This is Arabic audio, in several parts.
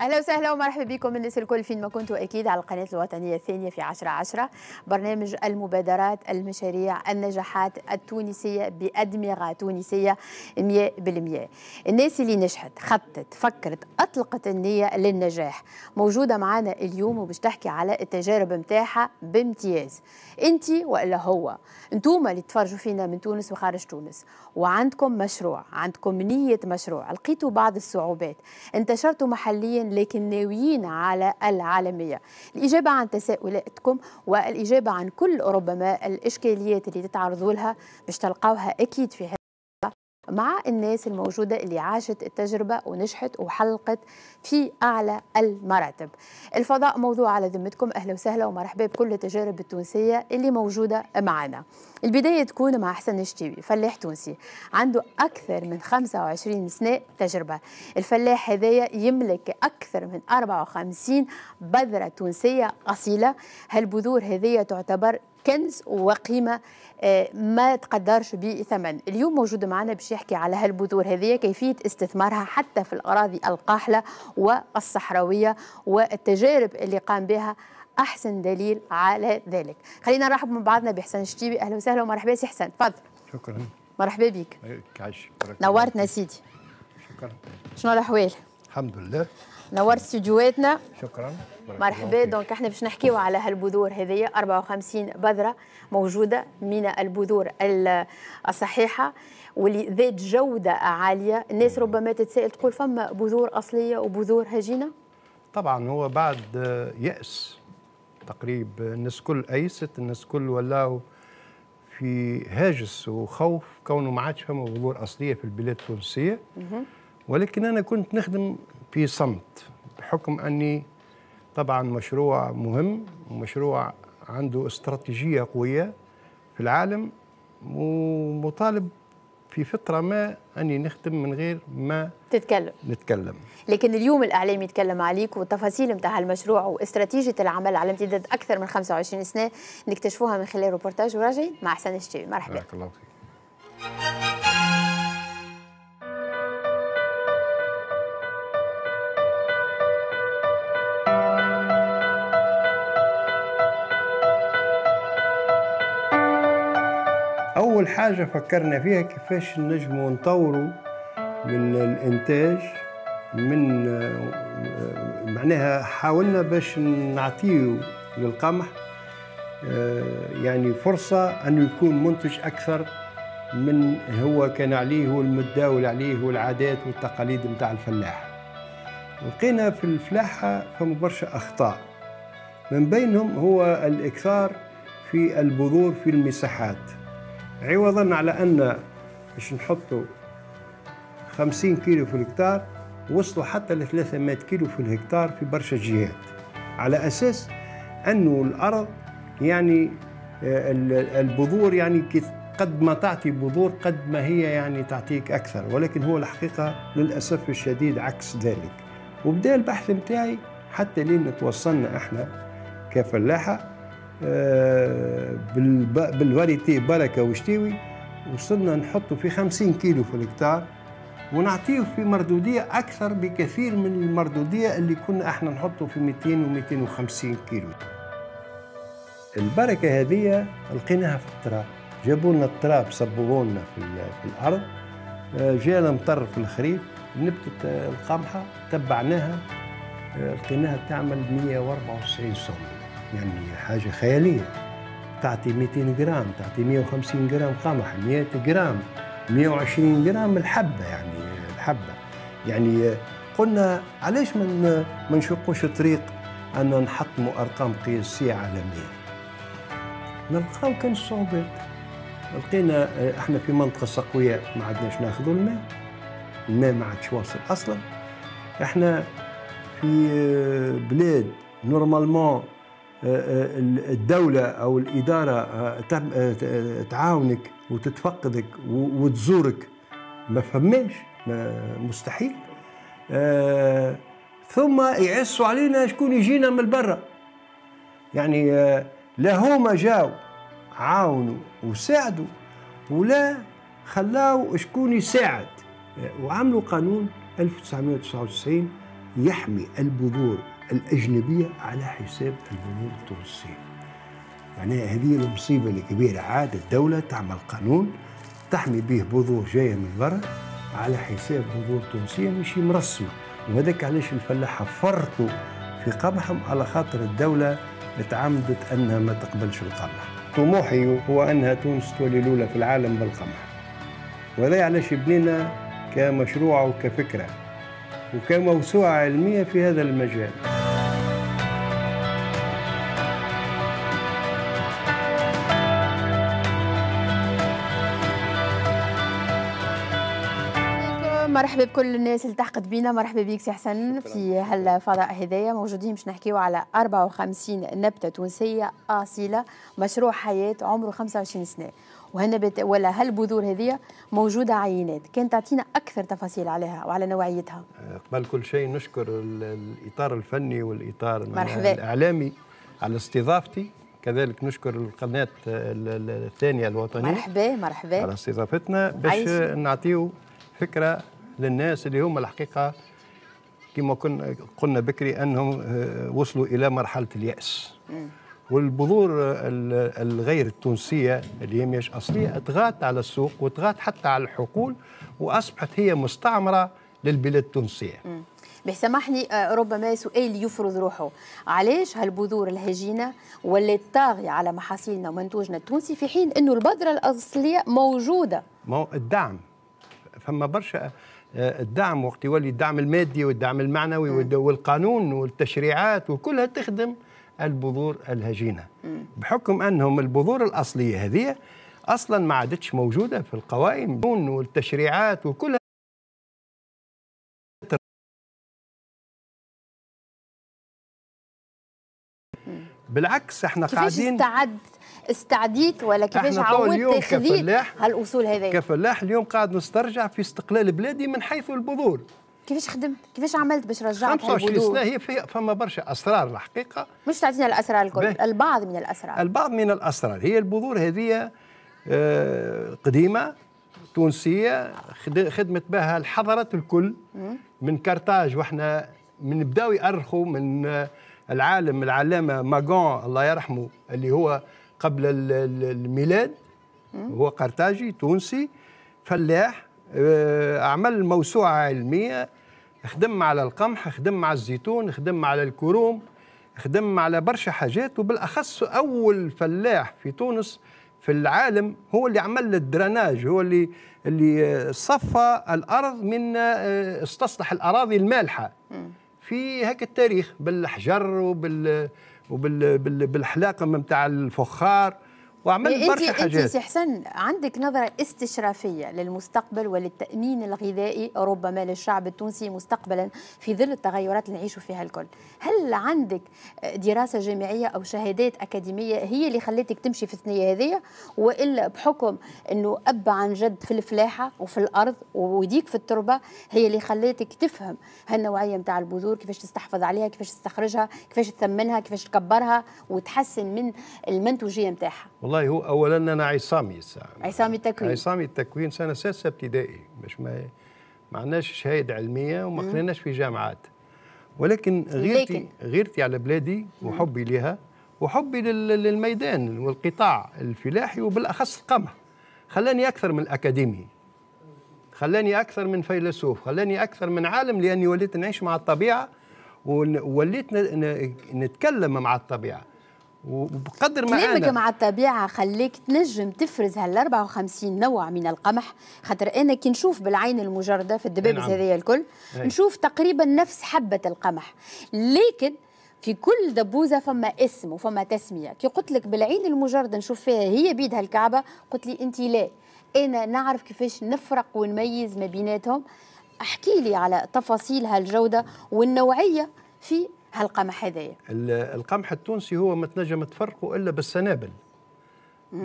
اهلا وسهلا ومرحبا بكم الناس الكل فين ما كنتوا اكيد على القناه الوطنيه الثانيه في 10 10 برنامج المبادرات المشاريع النجاحات التونسيه بادمغه تونسيه 100% الناس اللي نجحت خطت فكرت اطلقت النيه للنجاح موجوده معنا اليوم وباش تحكي على التجارب نتاعها بامتياز انت والا هو انتوما اللي تفرجوا فينا من تونس وخارج تونس وعندكم مشروع عندكم نيه مشروع لقيتوا بعض الصعوبات انتشرتوا محليا العالميين لكن ناويين على العالمية الإجابة عن تساؤلاتكم والإجابة عن كل ربما الإشكاليات اللي تتعرضوا لها باش تلقاوها أكيد في مع الناس الموجودة اللي عاشت التجربة ونجحت وحلقت في أعلى المراتب الفضاء موضوع على ذمتكم أهلا وسهلا ومرحبا بكل التجارب التونسية اللي موجودة معنا البداية تكون مع حسن الشتيبي فلاح تونسي عنده أكثر من 25 سنة تجربة الفلاح هذايا يملك أكثر من 54 بذرة تونسية أصيلة هالبذور هذه تعتبر كنز وقيمة آه، ما تقدرش بثمن اليوم موجود معنا باش يحكي على هالبذور هذه كيفية استثمارها حتى في الأراضي القاحلة والصحراوية والتجارب اللي قام بها أحسن دليل على ذلك خلينا نرحب من بعضنا بحسن الشتيبي أهلا وسهلا ومرحبا سي حسن تفضل شكرا مرحبا بك إيه، نورتنا سيدي شكرا شنو الأحوال الحمد لله نورت استديوهاتنا شكرا مرحبا دونك احنا باش نحكيو على هالبذور هذيا 54 بذره موجوده من البذور الصحيحه واللي ذات جوده عاليه الناس ربما تتسائل تقول فما بذور اصليه وبذور هجينه طبعا هو بعد ياس تقريب الناس كل ايست الناس كل ولاو في هاجس وخوف كونه ما عادش فما بذور اصليه في البلاد التونسيه ولكن انا كنت نخدم في صمت بحكم أني طبعا مشروع مهم ومشروع عنده استراتيجية قوية في العالم ومطالب في فترة ما أني نخدم من غير ما تتكلم نتكلم لكن اليوم الإعلام يتكلم عليك والتفاصيل نتاع المشروع واستراتيجية العمل على امتداد أكثر من 25 سنة نكتشفوها من خلال روبورتاج وراجعين مع حسن الشتيوي مرحبا بارك الله فيك أول حاجة فكرنا فيها كيفاش نجموا نطوروا من الإنتاج من معناها حاولنا باش نعطيه للقمح آه، يعني فرصة أنه يكون منتج أكثر من هو كان عليه والمتداول عليه والعادات والتقاليد متاع الفلاح لقينا في الفلاحة فما برشا أخطاء من بينهم هو الإكثار في البذور في المساحات عوضا على ان باش نحطوا 50 كيلو في الهكتار وصلوا حتى ل 300 كيلو في الهكتار في برشا جهات على اساس انه الارض يعني آه، البذور يعني قد ما تعطي بذور قد ما هي يعني تعطيك اكثر ولكن هو الحقيقه للاسف الشديد عكس ذلك وبدا البحث نتاعي حتى لين توصلنا احنا كفلاحه آه، بالفاريتي بركه وشتيوي وصلنا نحطه في 50 كيلو في الهكتار ونعطيه في مردوديه اكثر بكثير من المردوديه اللي كنا احنا نحطه في 200 و250 كيلو البركه هذه لقيناها في التراب جابوا لنا التراب صبوه لنا في, في الارض آه، جاء المطر في الخريف نبتة القمحة تبعناها آه، لقيناها تعمل 194 سم يعني حاجة خيالية تعطي 200 جرام تعطي 150 جرام قمح 100 جرام 120 جرام الحبة يعني الحبة يعني قلنا علاش ما نشقوش طريق أن نحطموا أرقام قياسية عالمية نلقاو كان صعوبات لقينا آه، احنا في منطقة سقوية ما عدناش ناخذوا الماء الماء ما عادش واصل أصلا احنا في آه، بلاد نورمالمون آه، آه، الدولة أو الإدارة آه، تعاونك وتتفقدك وتزورك ما فهمش مستحيل ثم يعسوا علينا شكون يجينا من برا يعني لا هما جاوا عاونوا وساعدوا ولا خلاو شكون يساعد وعملوا قانون 1999 يحمي البذور الأجنبية على حساب البنوك التونسية يعني هذه المصيبة الكبيرة عاد الدولة تعمل قانون تحمي به بذور جاية من برا على حساب بذور تونسية مش يعني مرسمة وهذاك علاش الفلاحة فرطوا في قمحهم على خاطر الدولة تعمدت أنها ما تقبلش القمح طموحي هو أنها تونس تولي الأولى في العالم بالقمح وهذا علاش بنينا كمشروع وكفكرة وكموسوعة علمية في هذا المجال مرحبا بكل الناس اللي التحقت بينا مرحبا بك سي حسن في هالفضاء هذايا موجودين باش نحكيو على 54 نبته تونسيه اصيله مشروع حياه عمره 25 سنه وهالنبات ولا هالبذور هذه موجوده عينات كان تعطينا اكثر تفاصيل عليها وعلى نوعيتها آه، قبل كل شيء نشكر الاطار الفني والاطار مرحبا. الاعلامي على استضافتي كذلك نشكر القناة الثانية الوطنية مرحبا مرحبا على استضافتنا باش نعطيو فكرة للناس اللي هما الحقيقه كما كنا قلنا بكري انهم آه، وصلوا الى مرحله الياس والبذور الغير التونسيه اللي هي مش اصليه اتغات على السوق واتغات حتى على الحقول واصبحت هي مستعمره للبلاد التونسيه بسمحني آه، ربما سؤال يفرض روحه علاش هالبذور الهجينة واللي طاغية على محاصيلنا ومنتوجنا التونسي في حين أنه البذرة الأصلية موجودة مو الدعم فما برشا آه، الدعم وقت يولي الدعم المادي والدعم المعنوي والقانون والتشريعات وكلها تخدم البذور الهجينه بحكم انهم البذور الاصليه هذه اصلا ما عادتش موجوده في القوائم والتشريعات وكلها بالعكس احنا قاعدين استعد استعديت ولا كيفاش عودت تاخذي هالاصول هذه كفلاح اليوم قاعد نسترجع في استقلال بلادي من حيث البذور كيفاش خدمت؟ كيفاش عملت باش رجعت 25 سنه هي فيها فما برشا اسرار الحقيقه مش تعطينا الاسرار الكل، البعض من الاسرار البعض من الاسرار هي البذور هذه آه، قديمه تونسيه خدمت بها الحضارات الكل من كرتاج واحنا من بداو يأرخوا من آه، العالم العلامه ماغون الله يرحمه اللي هو قبل الميلاد هو قرطاجي تونسي فلاح آه، عمل موسوعة علمية خدم على القمح خدم على الزيتون خدم على الكروم خدم على برشا حاجات وبالأخص أول فلاح في تونس في العالم هو اللي عمل الدراناج هو اللي اللي آه، صفى الارض من آه، استصلح الاراضي المالحه في هكا التاريخ بالحجر وبال وبالحلاقم نتاع الفخار وعملت إيه، برشا حاجات انت حسن عندك نظره استشرافيه للمستقبل وللتامين الغذائي ربما للشعب التونسي مستقبلا في ظل التغيرات اللي نعيشوا فيها الكل هل عندك آه، دراسه جامعيه او شهادات اكاديميه هي اللي خلتك تمشي في الثنيه هذه والا بحكم انه اب عن جد في الفلاحه وفي الارض ويديك في التربه هي اللي خلتك تفهم هالنوعيه نتاع البذور كيفاش تستحفظ عليها كيفاش تستخرجها كيفاش تثمنها كيفاش تكبرها وتحسن من المنتوجيه نتاعها والله هو اولا انا عصامي الساعه عصامي التكوين عصامي التكوين سنه سادسه ابتدائي مش ما ما عندناش شهاده علميه وما قريناش في جامعات ولكن غيرتي لكن. غيرتي على بلادي وحبي لها وحبي للميدان والقطاع الفلاحي وبالاخص القمح خلاني اكثر من الاكاديمي خلاني اكثر من فيلسوف خلاني اكثر من عالم لاني وليت نعيش مع الطبيعه ووليت نتكلم مع الطبيعه وبقدر ما كلامك مع الطبيعه خليك تنجم تفرز هال 54 نوع من القمح خاطر انا كي نشوف بالعين المجرده في الدبابس نعم. هذيا الكل هي. إيه. نشوف تقريبا نفس حبه القمح لكن في كل دبوزة فما اسم وفما تسمية كي قلت لك بالعين المجردة نشوف فيها هي بيدها الكعبة قلت لي أنت لا أنا نعرف كيفاش نفرق ونميز ما بيناتهم احكي لي على تفاصيل هالجودة والنوعية في هالقمح هذايا القمح التونسي هو ما تنجم تفرقه الا بالسنابل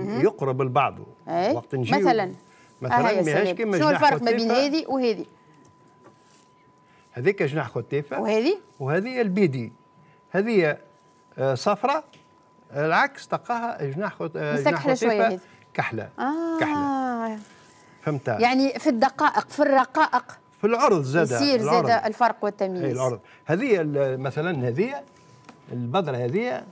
يقرب لبعضه إيه. وقت نجي مثلا مثلا آه، ماهيش كيما شنو الفرق ما بين هذه وهذه هذيك جناح خطيفه وهذه وهذه البيدي هذه آه، صفراء العكس تلقاها جناح ختيفة آه، جناح شوية كحله آه. كحله فهمتها يعني في الدقائق في الرقائق في العرض زاد يصير زاد الفرق والتمييز اي العرض هذه مثلا هذه البذره هذه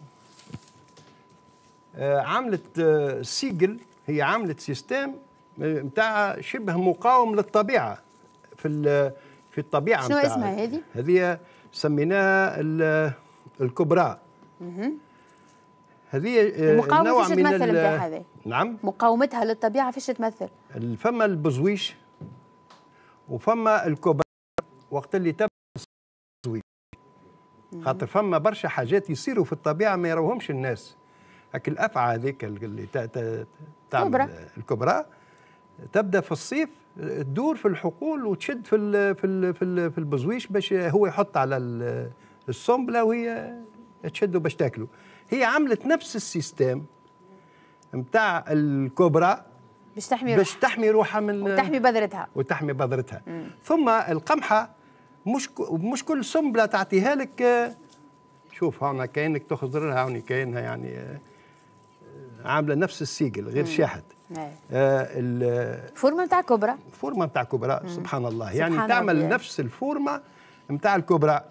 آه، عملت آه، سيجل هي عملت سيستم نتاع آه، شبه مقاوم للطبيعه في في الطبيعه شنو اسمها هذه؟ هذه سميناها الكبرى هذه نوع من تمثل نعم مقاومتها للطبيعه فيش تمثل فما البزويش وفما الكبار وقت اللي تبدا التزويد خاطر فما برشا حاجات يصيروا في الطبيعه ما يروهمش الناس هك الافعى هذيك اللي تعمل الكبرى تبدا في الصيف تدور في الحقول وتشد في الـ في الـ في, الـ في البزويش باش هو يحط على السنبله وهي تشده باش تاكله هي عملت نفس السيستم نتاع الكوبرا باش تحمي روحها باش تحمي روحها من وتحمي بذرتها وتحمي بذرتها مم. ثم القمحه مش مش كل سنبله تعطيها لك آه، شوف هنا كانك تخزر لها كانها يعني آه، آه، عامله نفس السيجل غير مم. شاحت نعم. الفورمه نتاع كبرى الفورمه نتاع كبرى سبحان الله سبحان يعني سبحان تعمل الله. نفس الفورمه نتاع الكبرى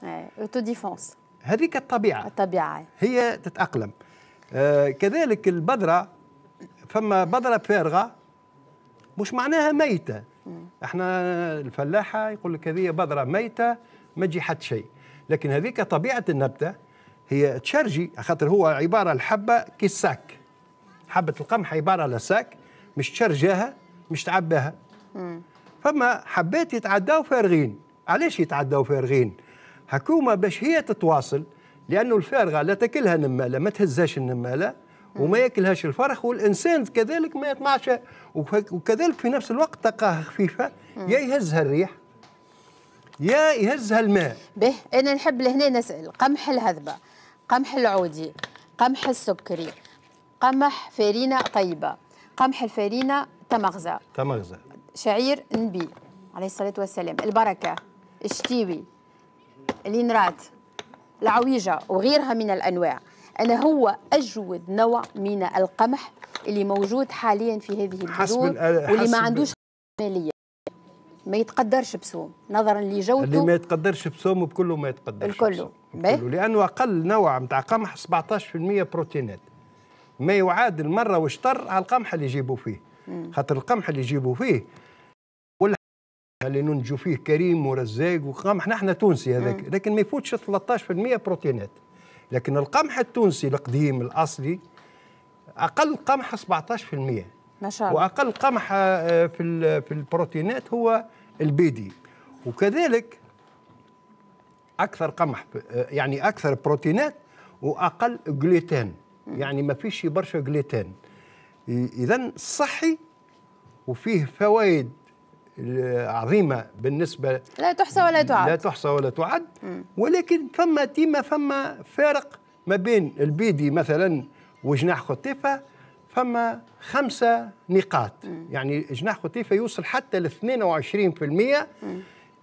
اوتو ديفونس هذيك الطبيعه الطبيعه هي تتاقلم كذلك البذره فما بذره فارغه مش معناها ميته احنا الفلاحه يقول لك هذه بذره ميته ما تجي حتى شيء لكن هذيك طبيعه النبته هي تشرجي خاطر هو عباره الحبه كي الساك حبه القمح عباره على ساك مش تشرجاها مش تعباها فما حبات يتعداو فارغين علاش يتعداو فارغين حكومه باش هي تتواصل لانه الفارغه لا تاكلها نمالة ما تهزهاش النماله وما ياكلهاش الفرخ والانسان كذلك ما يطمعش وكذلك في نفس الوقت تلقاها خفيفه يا يهزها الريح يا يهزها الماء به انا نحب لهنا نسال قمح الهذبه قمح العودي قمح السكري قمح فارينة طيبه قمح الفارينة تمغزه تمغزه شعير نبي عليه الصلاه والسلام البركه الشتيوي الينرات العويجه وغيرها من الانواع أنا هو أجود نوع من القمح اللي موجود حاليا في هذه البذور واللي ما عندوش مالية ما يتقدرش بسوم نظرا لجوته اللي ما يتقدرش بسوم بكله ما يتقدرش الكله بكله لأنه أقل نوع نتاع قمح 17% بروتينات ما يعادل مرة وشطر على القمح اللي يجيبوا فيه خاطر القمح اللي يجيبوا فيه اللي ننتجوا فيه كريم ورزاق وقمح نحن تونسي هذاك لكن ما يفوتش 13% بروتينات لكن القمح التونسي القديم الأصلي أقل قمح 17% ما شاء الله وأقل قمح آه، في في البروتينات هو البيدي وكذلك أكثر قمح آه، يعني أكثر بروتينات وأقل جلوتين يعني ما فيش برشا جلوتين إذا صحي وفيه فوائد عظيمه بالنسبه لا تحصى ولا تعد لا تحصى ولا تعد ولكن فما تيما فما فارق ما بين البيدي مثلا وجناح خطيفه فما خمسه نقاط مم. يعني جناح خطيفه يوصل حتى ل 22%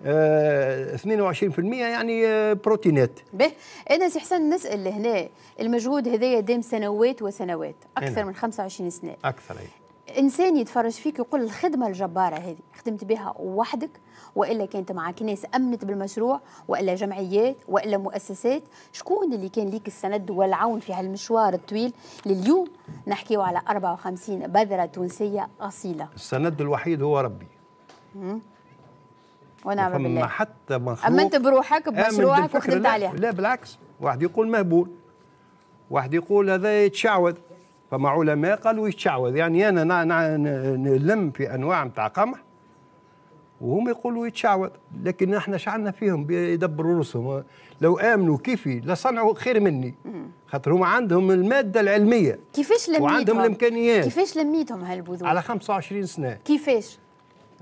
آه 22% يعني آه بروتينات به انا سي حسن نسال هنا المجهود هذايا دام سنوات وسنوات اكثر هنا. نعم. من 25 سنه اكثر أي. انسان يتفرج فيك يقول الخدمه الجباره هذه خدمت بها وحدك والا كانت معك ناس امنت بالمشروع والا جمعيات والا مؤسسات شكون اللي كان ليك السند والعون في هالمشوار الطويل لليوم نحكيو على 54 بذره تونسيه اصيله السند الوحيد هو ربي م? ونعم بالله حتى مخلوق امنت بروحك بمشروعك وخدمت عليها لا بالعكس واحد يقول مهبول واحد يقول هذا يتشعوذ فما علماء قالوا يتشعوذ يعني انا نلم في انواع نتاع قمح وهم يقولوا يتشعوذ لكن احنا شعلنا فيهم يدبروا روسهم لو امنوا كيفي لصنعوا خير مني خاطر هم عندهم الماده العلميه كيفاش لميتهم وعندهم الامكانيات كيفاش لميتهم هالبذور على 25 سنه كيفاش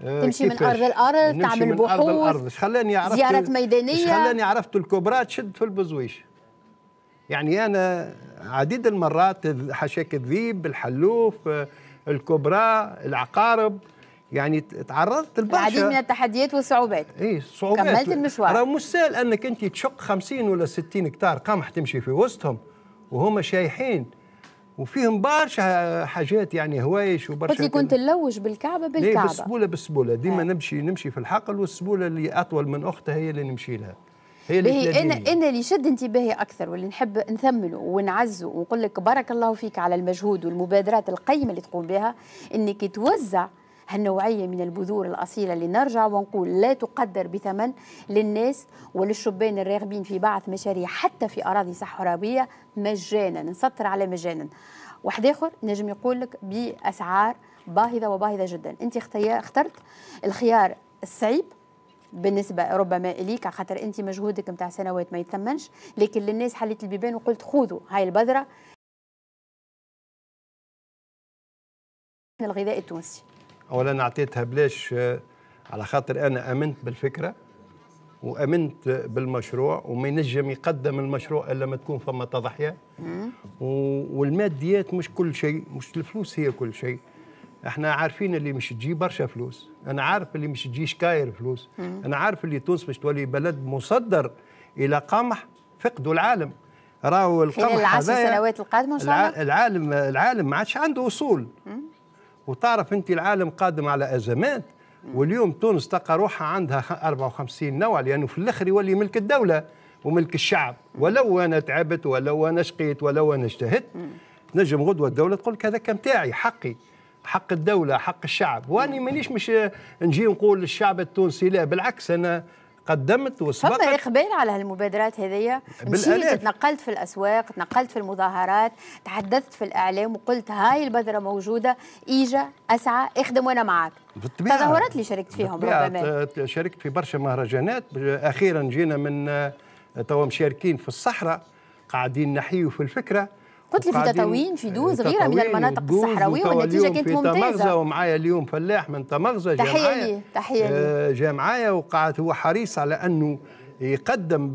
آه، تمشي من ارض الارض تعمل بحوث زيارات ميدانيه خلاني عرفت الكبرى تشد في البزويش يعني أنا عديد المرات حشاك الذيب الحلوف الكبرى العقارب يعني تعرضت لبرشا العديد من التحديات والصعوبات اي صعوبات كملت المشوار راه مش سهل انك انت تشق 50 ولا 60 هكتار قمح تمشي في وسطهم وهم شايحين وفيهم برشا حاجات يعني هوايش وبرشا قلت لي كنت نلوج بالكعبه إيه، بالكعبه بالسبوله بالسبوله ديما آه. نمشي نمشي في الحقل والسبوله اللي اطول من اختها هي اللي نمشي لها هي اللي انا انا اللي شد انتباهي اكثر واللي نحب نثمله ونعزه ونقول لك بارك الله فيك على المجهود والمبادرات القيمه اللي تقوم بها انك توزع هالنوعية من البذور الأصيلة اللي نرجع ونقول لا تقدر بثمن للناس وللشبان الراغبين في بعث مشاريع حتى في أراضي صحراوية مجانا نسطر على مجانا واحد آخر نجم يقول لك بأسعار باهظة وباهظة جدا أنت اخترت الخيار الصعيب بالنسبه ربما اليك على خاطر انت مجهودك نتاع سنوات ما يتثمنش لكن للناس حليت البيبان وقلت خذوا هاي البذره الغذاء التونسي اولا اعطيتها بلاش آه، على خاطر انا امنت بالفكره وامنت بالمشروع وما ينجم يقدم المشروع الا ما تكون فما تضحيه والماديات مش كل شيء مش الفلوس هي كل شيء احنا عارفين اللي مش تجي برشا فلوس انا عارف اللي مش تجيش كاير فلوس مم. انا عارف اللي تونس مش تولي بلد مصدر الى قمح فقدوا العالم راهو يعني القمح خلال العشر سنوات القادمه ان شاء الله العالم العالم ما عادش عنده اصول وتعرف انت العالم قادم على ازمات واليوم تونس تلقى روحها عندها 54 نوع لانه يعني في الاخر يولي ملك الدوله وملك الشعب ولو انا تعبت ولو انا شقيت ولو انا اجتهدت نجم غدوه الدوله تقول لك هذاك نتاعي حقي حق الدولة حق الشعب وأني مانيش مش نجي نقول للشعب التونسي لا بالعكس أنا قدمت وسبقت فما اقبال على هالمبادرات هذيا مشيت تنقلت في الاسواق تنقلت في المظاهرات تحدثت في الاعلام وقلت هاي البذره موجوده ايجا اسعى اخدم وانا معك بالطبيعة تظاهرات اللي شاركت فيهم ربما شاركت في برشا مهرجانات اخيرا جينا من آه، توا مشاركين في الصحراء قاعدين نحيوا في الفكره قلت لي في تطاوين في دوز غيرها من المناطق الصحراويه والنتيجه كانت ممتازه ومعايا اليوم فلاح من تمغزه طمغزه تحيه ليه تحيه ليه آه، جا معايا وقعد هو حريص على انه يقدم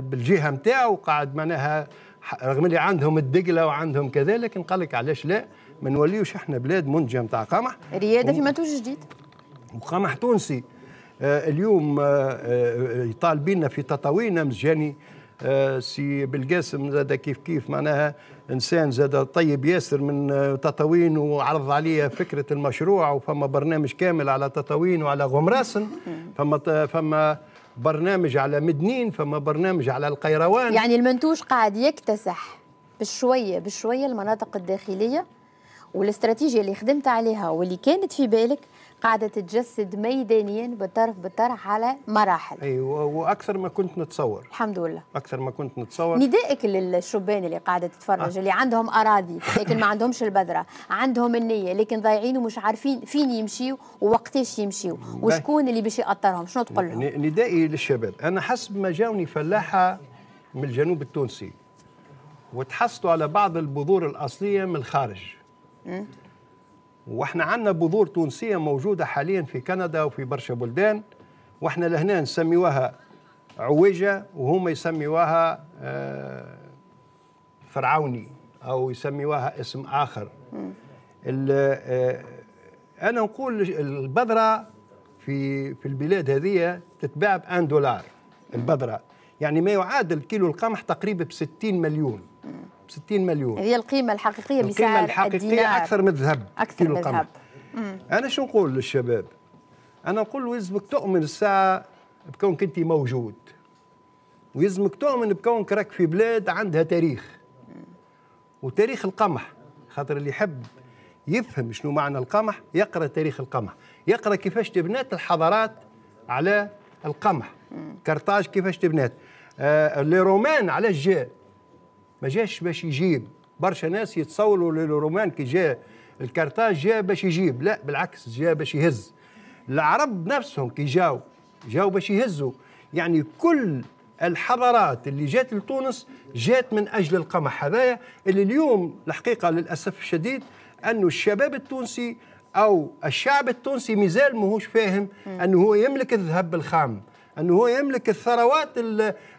بالجهه نتاعو وقعد معناها رغم اللي عندهم الدقله وعندهم كذا لكن قال لك علاش لا ما نوليوش احنا بلاد منتجه نتاع قمح رياده و... في منتوج جديد وقمح تونسي آه اليوم يطالبيننا آه، آه، في تطاوين مزجاني آه سي بالقاسم زاد كيف كيف معناها انسان زاد طيب ياسر من آه، تطاوين وعرض عليا فكره المشروع وفما برنامج كامل على تطاوين وعلى غمراسن فما فما برنامج على مدنين فما برنامج على القيروان يعني المنتوج قاعد يكتسح بشويه بشويه المناطق الداخليه والاستراتيجيه اللي خدمت عليها واللي كانت في بالك قاعده تتجسد ميدانيا بالطرف بالطرف على مراحل ايوه واكثر ما كنت نتصور الحمد لله اكثر ما كنت نتصور ندائك للشبان اللي قاعده تتفرج آه. اللي عندهم اراضي لكن ما عندهمش البذره عندهم النيه لكن ضايعين ومش عارفين فين يمشيوا ووقتاش يمشيوا وشكون اللي باش ياثرهم شنو تقول لهم ندائي للشباب انا حسب ما جاوني فلاحه من الجنوب التونسي وتحصلوا على بعض البذور الاصليه من الخارج واحنا عندنا بذور تونسيه موجوده حاليا في كندا وفي برشا بلدان واحنا لهنا نسميوها عويجه وهم يسميوها آه، فرعوني او يسميوها اسم اخر آه، انا نقول البذره في في البلاد هذه تتباع ب 1 دولار البذره يعني ما يعادل كيلو القمح تقريبا ب 60 مليون 60 مليون هي القيمه الحقيقيه بسعر القيمه الحقيقيه اكثر من الذهب اكثر من الذهب انا شو نقول للشباب انا نقول لازمك تؤمن الساعه بكونك انت موجود ويلزمك تؤمن بكونك راك في بلاد عندها تاريخ وتاريخ القمح خاطر اللي يحب يفهم شنو معنى القمح يقرا تاريخ القمح يقرا كيفاش تبنات الحضارات على القمح كارتاج كيفاش تبنات آه رومان على جاء ما جاش باش يجيب برشا ناس يتصوروا للرومان كي جاء الكرتاج جاء باش يجيب لا بالعكس جاء باش يهز العرب نفسهم كي جاوا جاوا باش يهزوا يعني كل الحضارات اللي جات لتونس جات من اجل القمح هذايا اللي اليوم الحقيقه للاسف الشديد انه الشباب التونسي او الشعب التونسي مازال ماهوش فاهم انه هو يملك الذهب الخام انه هو يملك الثروات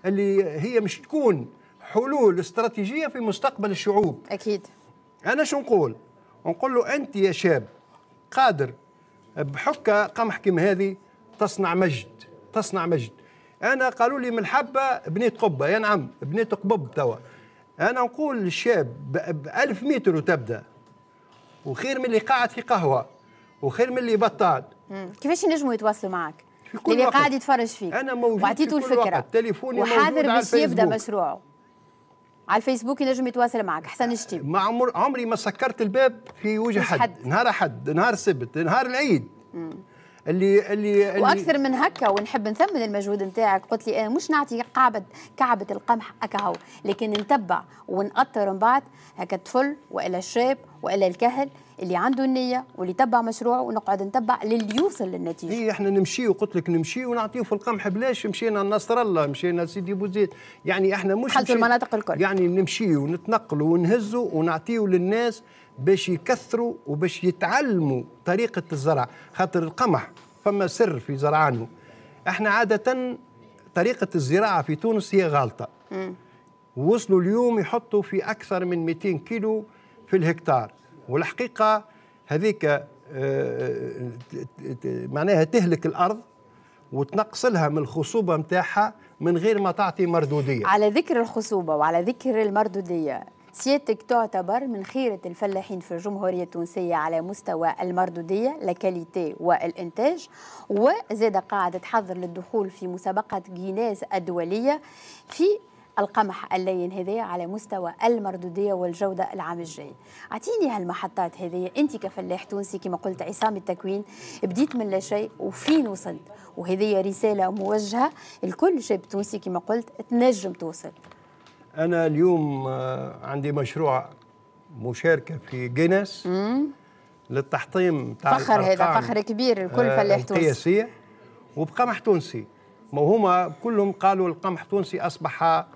اللي هي مش تكون حلول استراتيجيه في مستقبل الشعوب اكيد انا شو نقول نقول له انت يا شاب قادر بحكه قمح كيما هذه تصنع مجد تصنع مجد انا قالوا لي من الحبه بنيت قبه يا نعم بنيت قبب توا انا نقول للشاب ب 1000 متر وتبدا وخير من اللي قاعد في قهوه وخير من اللي بطال كيفاش ينجموا يتواصلوا معك اللي قاعد يتفرج فيك انا موجود وعطيته الفكره وحاضر باش يبدا مشروعه على الفيسبوك ينجم يتواصل معك حسن شتي ما عمر عمري ما سكرت الباب في وجه حد. حد نهار أحد نهار سبت نهار العيد مم. اللي اللي واكثر من هكا ونحب نثمن المجهود نتاعك قلت لي انا آه، مش نعطي قعبه كعبه القمح اكهو لكن نتبع ونأطر من بعد هكا الطفل والا الشاب والا الكهل اللي عنده النيه واللي تبع مشروعه ونقعد نتبع للي يوصل للنتيجه. اي احنا نمشي وقلت لك نمشي ونعطيه في القمح بلاش مشينا لنصر الله مشينا سيدي بوزيد يعني احنا مش حلت المناطق الكل يعني نمشي ونتنقلوا ونهزوا ونعطيه للناس باش يكثروا وباش يتعلموا طريقه الزرع خاطر القمح فما سر في زرعانه احنا عاده طريقه الزراعه في تونس هي غالطه. وصلوا اليوم يحطوا في اكثر من 200 كيلو في الهكتار والحقيقه هذيك آه، آه، معناها تهلك الارض وتنقص لها من الخصوبه نتاعها من غير ما تعطي مردوديه على ذكر الخصوبه وعلى ذكر المردوديه سيادتك تعتبر من خيرة الفلاحين في الجمهورية التونسية على مستوى المردودية لكاليتي والإنتاج وزاد قاعدة حظر للدخول في مسابقة جيناز الدولية في القمح اللين هذايا على مستوى المردوديه والجوده العام الجاي اعطيني هالمحطات هذه انت كفلاح تونسي كما قلت عصام التكوين بديت من لا شيء وفين وصلت وهذه رساله موجهه لكل شاب تونسي كما قلت تنجم توصل انا اليوم آه، عندي مشروع مشاركه في جينيس للتحطيم تاع فخر هذا فخر كبير لكل آه، فلاح تونسي قياسيه وبقمح تونسي ما هما كلهم قالوا القمح التونسي اصبح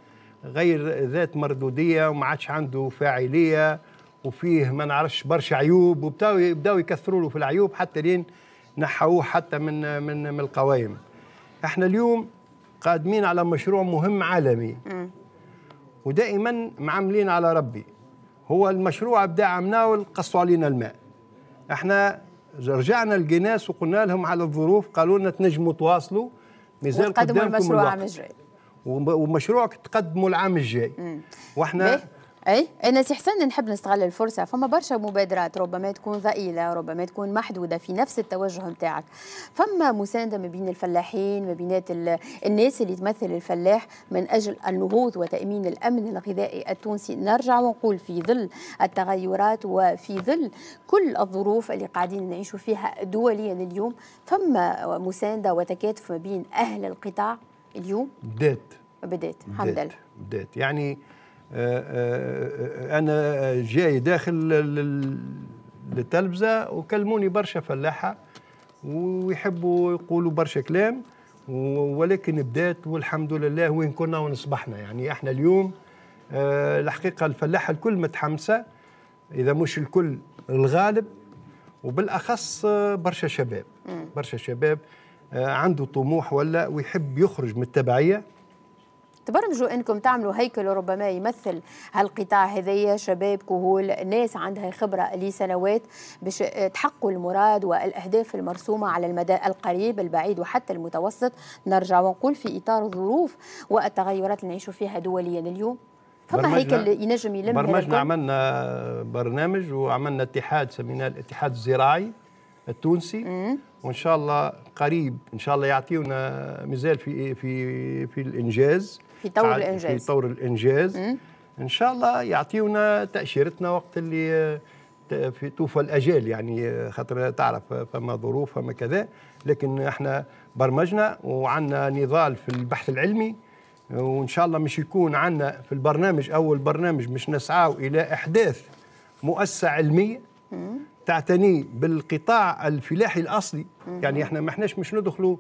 غير ذات مردوديه وما عادش عنده فاعليه وفيه ما نعرفش برشا عيوب وبداو يكثروا له في العيوب حتى لين نحوه حتى من من من القوائم. احنا اليوم قادمين على مشروع مهم عالمي. ودائما معاملين على ربي. هو المشروع بدا عمناول قصوا علينا الماء. احنا رجعنا للجناس وقلنا لهم على الظروف قالوا لنا تنجموا تواصلوا مازال قدامكم المشروع الوقت. ومشروع تقدمه العام الجاي واحنا اي انا سي حسن نحب نستغل الفرصه فما برشا مبادرات ربما تكون ضئيله ربما تكون محدوده في نفس التوجه نتاعك فما مسانده ما بين الفلاحين ما بينات الناس اللي تمثل الفلاح من اجل النهوض وتامين الامن الغذائي التونسي نرجع ونقول في ظل التغيرات وفي ظل كل الظروف اللي قاعدين نعيشوا فيها دوليا اليوم فما مسانده وتكاتف ما بين اهل القطاع اليوم بديت بديت الحمد لله بديت يعني آه، آه، آه، انا جاي داخل للتلفزه وكلموني برشا فلاحه ويحبوا يقولوا برشا كلام ولكن بدات والحمد لله وين كنا ونصبحنا يعني احنا اليوم الحقيقه الفلاحه الكل متحمسه اذا مش الكل الغالب وبالاخص برشا شباب برشا شباب آه، عنده طموح ولا ويحب يخرج من التبعيه تبرمجوا انكم تعملوا هيكل ربما يمثل هالقطاع هذايا شباب كهول ناس عندها خبره لسنوات باش آه، تحقوا المراد والاهداف المرسومه على المدى القريب البعيد وحتى المتوسط نرجع ونقول في اطار الظروف والتغيرات اللي نعيشوا فيها دوليا اليوم فما هيكل ينجم يلم برمجنا عملنا برنامج وعملنا اتحاد سميناه الاتحاد الزراعي التونسي وان شاء الله قريب ان شاء الله يعطيونا مازال في في في الانجاز في طور الانجاز في طور الانجاز ان شاء الله يعطيونا تاشيرتنا وقت اللي في توفى الاجال يعني خاطر تعرف فما ظروف فما كذا لكن احنا برمجنا وعندنا نضال في البحث العلمي وان شاء الله مش يكون عندنا في البرنامج اول برنامج مش نسعاو الى احداث مؤسسه علميه تعتني بالقطاع الفلاحي الاصلي يعني احنا ما احناش مش ندخلوا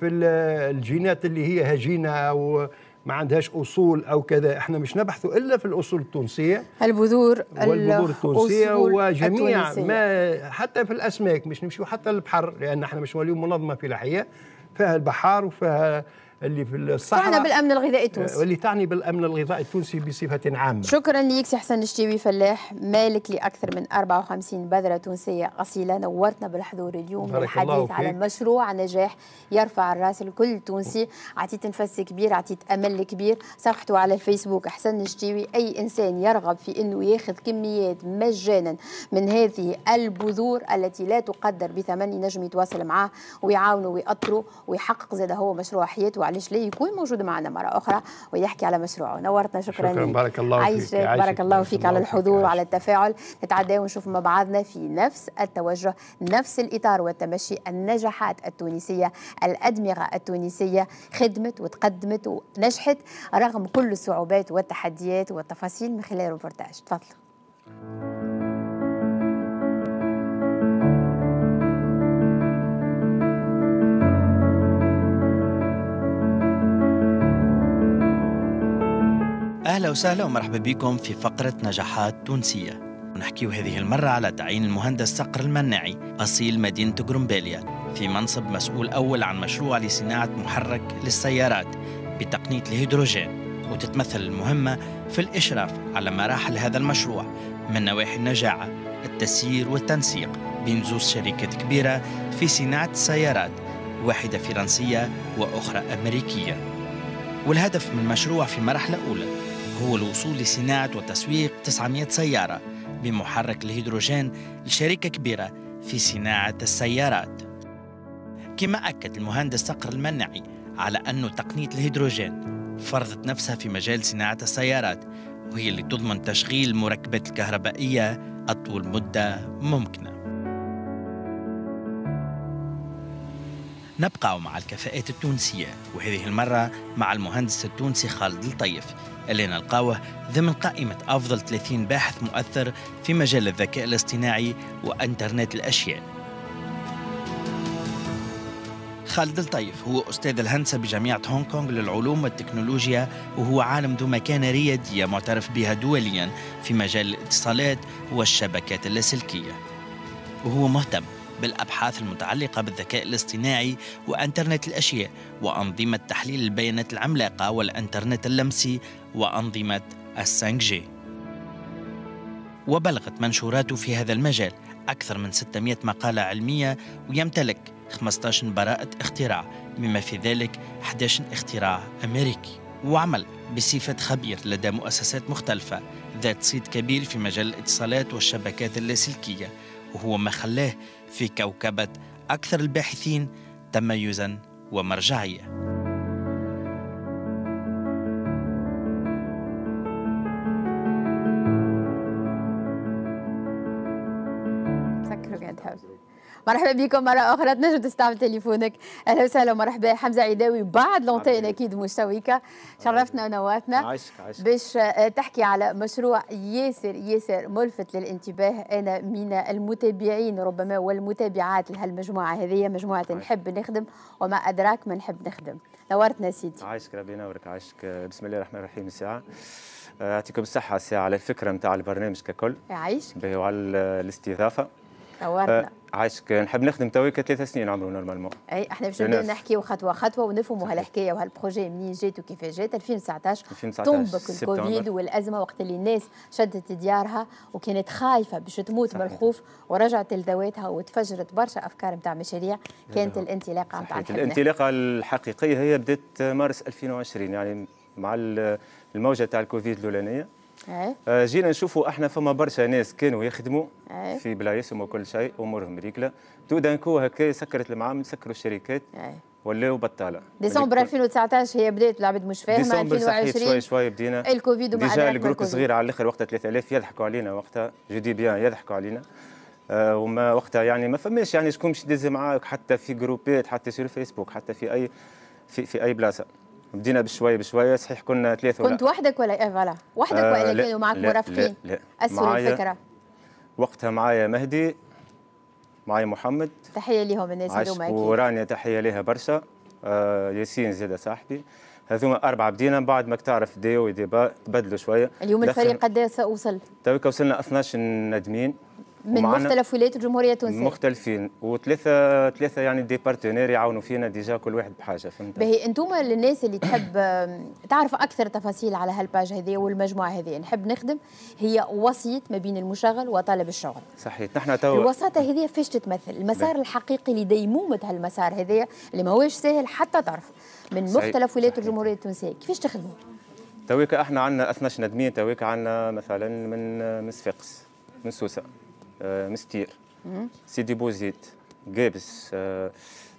في الجينات اللي هي هجينه او ما عندهاش اصول او كذا احنا مش نبحثوا الا في الاصول التونسيه البذور والبذور التونسيه وجميع التونسية. ما حتى في الاسماك مش نمشيو حتى للبحر لان احنا مش وليو منظمه فلاحيه فيها البحار وفيها اللي في الصحراء تعنى بالامن الغذائي آه، التونسي واللي تعني بالامن الغذائي التونسي بصفه عامه شكرا ليك سي حسن الشتيوي فلاح مالك لاكثر من 54 بذره تونسيه اصيله نورتنا بالحضور اليوم والحديث على مشروع نجاح يرفع الراس الكل تونسي عطيت نفس كبير عطيت امل كبير صفحته على الفيسبوك حسن الشتيوي اي انسان يرغب في انه ياخذ كميات مجانا من هذه البذور التي لا تقدر بثمن نجم يتواصل معاه ويعاونه ويأطره ويحقق زاد هو مشروع حياته وعلاش لا يكون موجود معنا مرة أخرى ويحكي على مشروعه نورتنا شكرا شكرا بارك الله فيك بارك الله فيك على الحضور وعلى التفاعل نتعدى ونشوف مع بعضنا في نفس التوجه نفس الإطار والتمشي النجاحات التونسية الأدمغة التونسية خدمت وتقدمت ونجحت رغم كل الصعوبات والتحديات والتفاصيل من خلال الروبورتاج تفضلوا أهلا وسهلا ومرحبا بكم في فقرة نجاحات تونسية نحكيو هذه المرة على تعيين المهندس صقر المناعي أصيل مدينة جرومبيليا في منصب مسؤول أول عن مشروع لصناعة محرك للسيارات بتقنية الهيدروجين وتتمثل المهمة في الإشراف على مراحل هذا المشروع من نواحي النجاعة التسيير والتنسيق بين زوز شركات كبيرة في صناعة السيارات واحدة فرنسية وأخرى أمريكية والهدف من المشروع في مرحلة أولى هو الوصول لصناعة وتسويق 900 سيارة بمحرك الهيدروجين لشركة كبيرة في صناعة السيارات كما أكد المهندس صقر المنعي على أن تقنية الهيدروجين فرضت نفسها في مجال صناعة السيارات وهي اللي تضمن تشغيل المركبات الكهربائية أطول مدة ممكنة نبقى مع الكفاءات التونسية وهذه المرة مع المهندس التونسي خالد الطيف اللي نلقاوه ضمن قائمة أفضل 30 باحث مؤثر في مجال الذكاء الاصطناعي وإنترنت الأشياء خالد الطيف هو أستاذ الهندسة بجامعة هونغ كونغ للعلوم والتكنولوجيا وهو عالم ذو مكانة ريادية معترف بها دوليا في مجال الاتصالات والشبكات اللاسلكية وهو مهتم بالأبحاث المتعلقة بالذكاء الاصطناعي وأنترنت الأشياء وأنظمة تحليل البيانات العملاقة والأنترنت اللمسي وأنظمة السانجي وبلغت منشوراته في هذا المجال أكثر من 600 مقالة علمية ويمتلك 15 براءة اختراع بما في ذلك 11 اختراع أمريكي وعمل بصفة خبير لدى مؤسسات مختلفة ذات صيت كبير في مجال الاتصالات والشبكات اللاسلكية وهو ما خلاه في كوكبة أكثر الباحثين تميزا ومرجعية مرحبا بكم مرة أخرى تنجم تستعمل تليفونك أهلا وسهلا ومرحبا حمزة عيداوي بعد لونتين أكيد مشتويكة شرفتنا ونورتنا باش آه، تحكي على مشروع ياسر ياسر ملفت للانتباه أنا من المتابعين ربما والمتابعات لهالمجموعة هذه مجموعة نحب نخدم وما أدراك ما نحب نخدم نورتنا سيدي عايشك ربي ينورك عايشك بسم الله الرحمن الرحيم الساعة آه، يعطيكم الصحة الساعة على الفكرة نتاع البرنامج ككل يعيشك وعلى الاستضافة نورنا آه، عايشك نحب نخدم تويك ثلاثة سنين عمره نورمالمون اي احنا باش نبداو نحكيو خطوه خطوه ونفهموا هالحكايه وهالبروجي منين جات وكيفاش جات 2019 تنبك الكوفيد والازمه وقت اللي الناس شدت ديارها وكانت خايفه باش تموت من الخوف ورجعت لذواتها وتفجرت برشا افكار نتاع مشاريع كانت الانطلاقه نتاع الانطلاقه الحقيقيه هي بدات مارس 2020 يعني مع الموجه تاع الكوفيد الاولانيه إيه. آه جينا نشوفوا احنا فما برشا ناس كانوا يخدموا إيه. في بلايصهم وكل شيء امورهم ريكله تو دانكو هكا سكرت المعامل سكروا الشركات إيه. ولاو بطاله ديسمبر 2019 هي بدات العباد مش فاهمه 2020 شوي شوي بدينا الكوفيد وما ديجا الجروب صغير على الاخر وقتها 3000 يضحكوا علينا وقتها جودي بيان يضحكوا علينا آه، وما وقتها يعني ما فماش يعني شكون باش يدز معاك حتى في جروبات حتى في فيسبوك حتى في اي في, في اي بلاصه بدينا بشويه بشويه صحيح كنا ثلاثه كنت وحدك ولا ايه فوالا وحدك آه ولا كانوا معك مرافقين لا لا معايا الفكره وقتها معايا مهدي معايا محمد تحيه لهم الناس هذوما ورانيا تحيه لها برشا آه ياسين زاده صاحبي هذوما اربعه بدينا بعد ما تعرف ديو وديبا تبدلوا شويه اليوم الفريق قد وصل؟ توك وصلنا 12 نادمين من مختلف ولايات الجمهوريه التونسيه مختلفين وثلاثه ثلاثه يعني دي بارتنير يعاونوا فينا ديجا كل واحد بحاجه فهمت باهي انتم للناس اللي تحب تعرف اكثر تفاصيل على هالباج هذه والمجموعه هذه نحب نخدم هي وسيط ما بين المشغل وطالب الشغل صحيح نحن تو الوساطه هذه فاش تتمثل المسار بي. الحقيقي لديمومه هالمسار هذا اللي ماهوش ساهل حتى تعرف من مختلف ولايات الجمهوريه التونسيه كيفاش تخدموا تويك احنا عندنا 12 ندميه تويك عندنا مثلا من آه، من صفاقس من سوسه آه، مستير سيدي بوزيد قابس آه،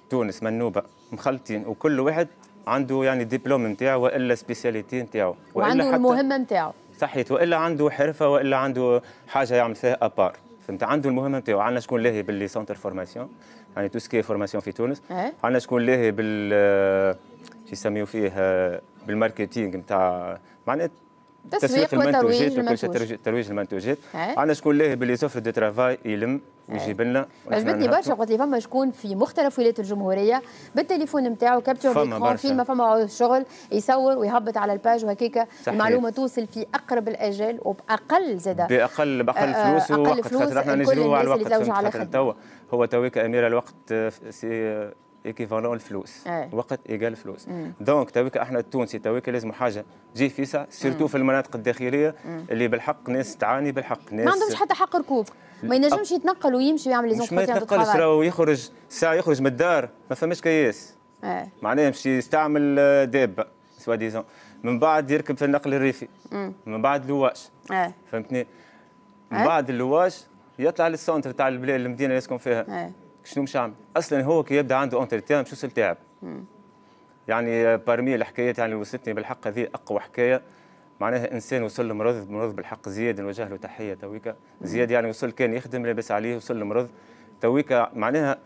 تونس منوبه مخلطين وكل واحد عنده يعني دبلوم نتاعو والا سبيسياليتي نتاعو وعنده المهمه نتاعو صحيت والا عنده حرفه والا عنده حاجه يعمل فيها ابار فهمت عنده المهمه نتاعو عندنا شكون لاهي باللي سونتر فورماسيون يعني تو سكي فورماسيون في تونس إيه. عندنا شكون لاهي بال آه، شو يسميو فيه بالماركتينغ نتاع معناتها تسويق وترويج المنتوج ترويج المنتوجات عندنا إيه. شكون لاهي باللي سوفر دو ترافاي يلم يجيب لنا إيه. عجبتني برشا قلت لي فما شكون في مختلف ولايات الجمهوريه بالتليفون نتاعو كابتشر ديكرون فين ما فما شغل يصور ويهبط على الباج وهكاك المعلومه توصل في اقرب الاجال وباقل زاده باقل باقل آه، آه، فلوس اقل فلوس احنا نجروا على الوقت على خاطر توا هو تويك امير الوقت آه، ايكيفالون الفلوس أي. وقت ايجال فلوس دونك تويك احنا التونسي تويك لازم حاجه تجي فيسا سيرتو mm. في المناطق الداخليه مم. Mm. اللي بالحق ناس تعاني بالحق ناس ما عندهمش حتى حق ركوب ما ينجمش يتنقل ويمشي ويعمل لي ما يتنقلش راهو يخرج ساعه يخرج من الدار ما فماش كياس معناه يمشي يستعمل آه، دابه سوا ديزون من بعد يركب في النقل الريفي مم. Mm. من بعد لواش فهمتني من بعد اللواش يطلع للسونتر تاع البلاد المدينه اللي يسكن فيها أي. شنو مش عامل اصلا هو كي يبدا عنده اونتر تيرم شو تاعب يعني بارمي الحكايات يعني اللي وصلتني بالحق هذه اقوى حكايه معناها انسان وصل لمرض مرض بالحق زياد نوجه له تحيه تويكا زياد يعني وصل كان يخدم لاباس عليه وصل لمرض تويكا معناها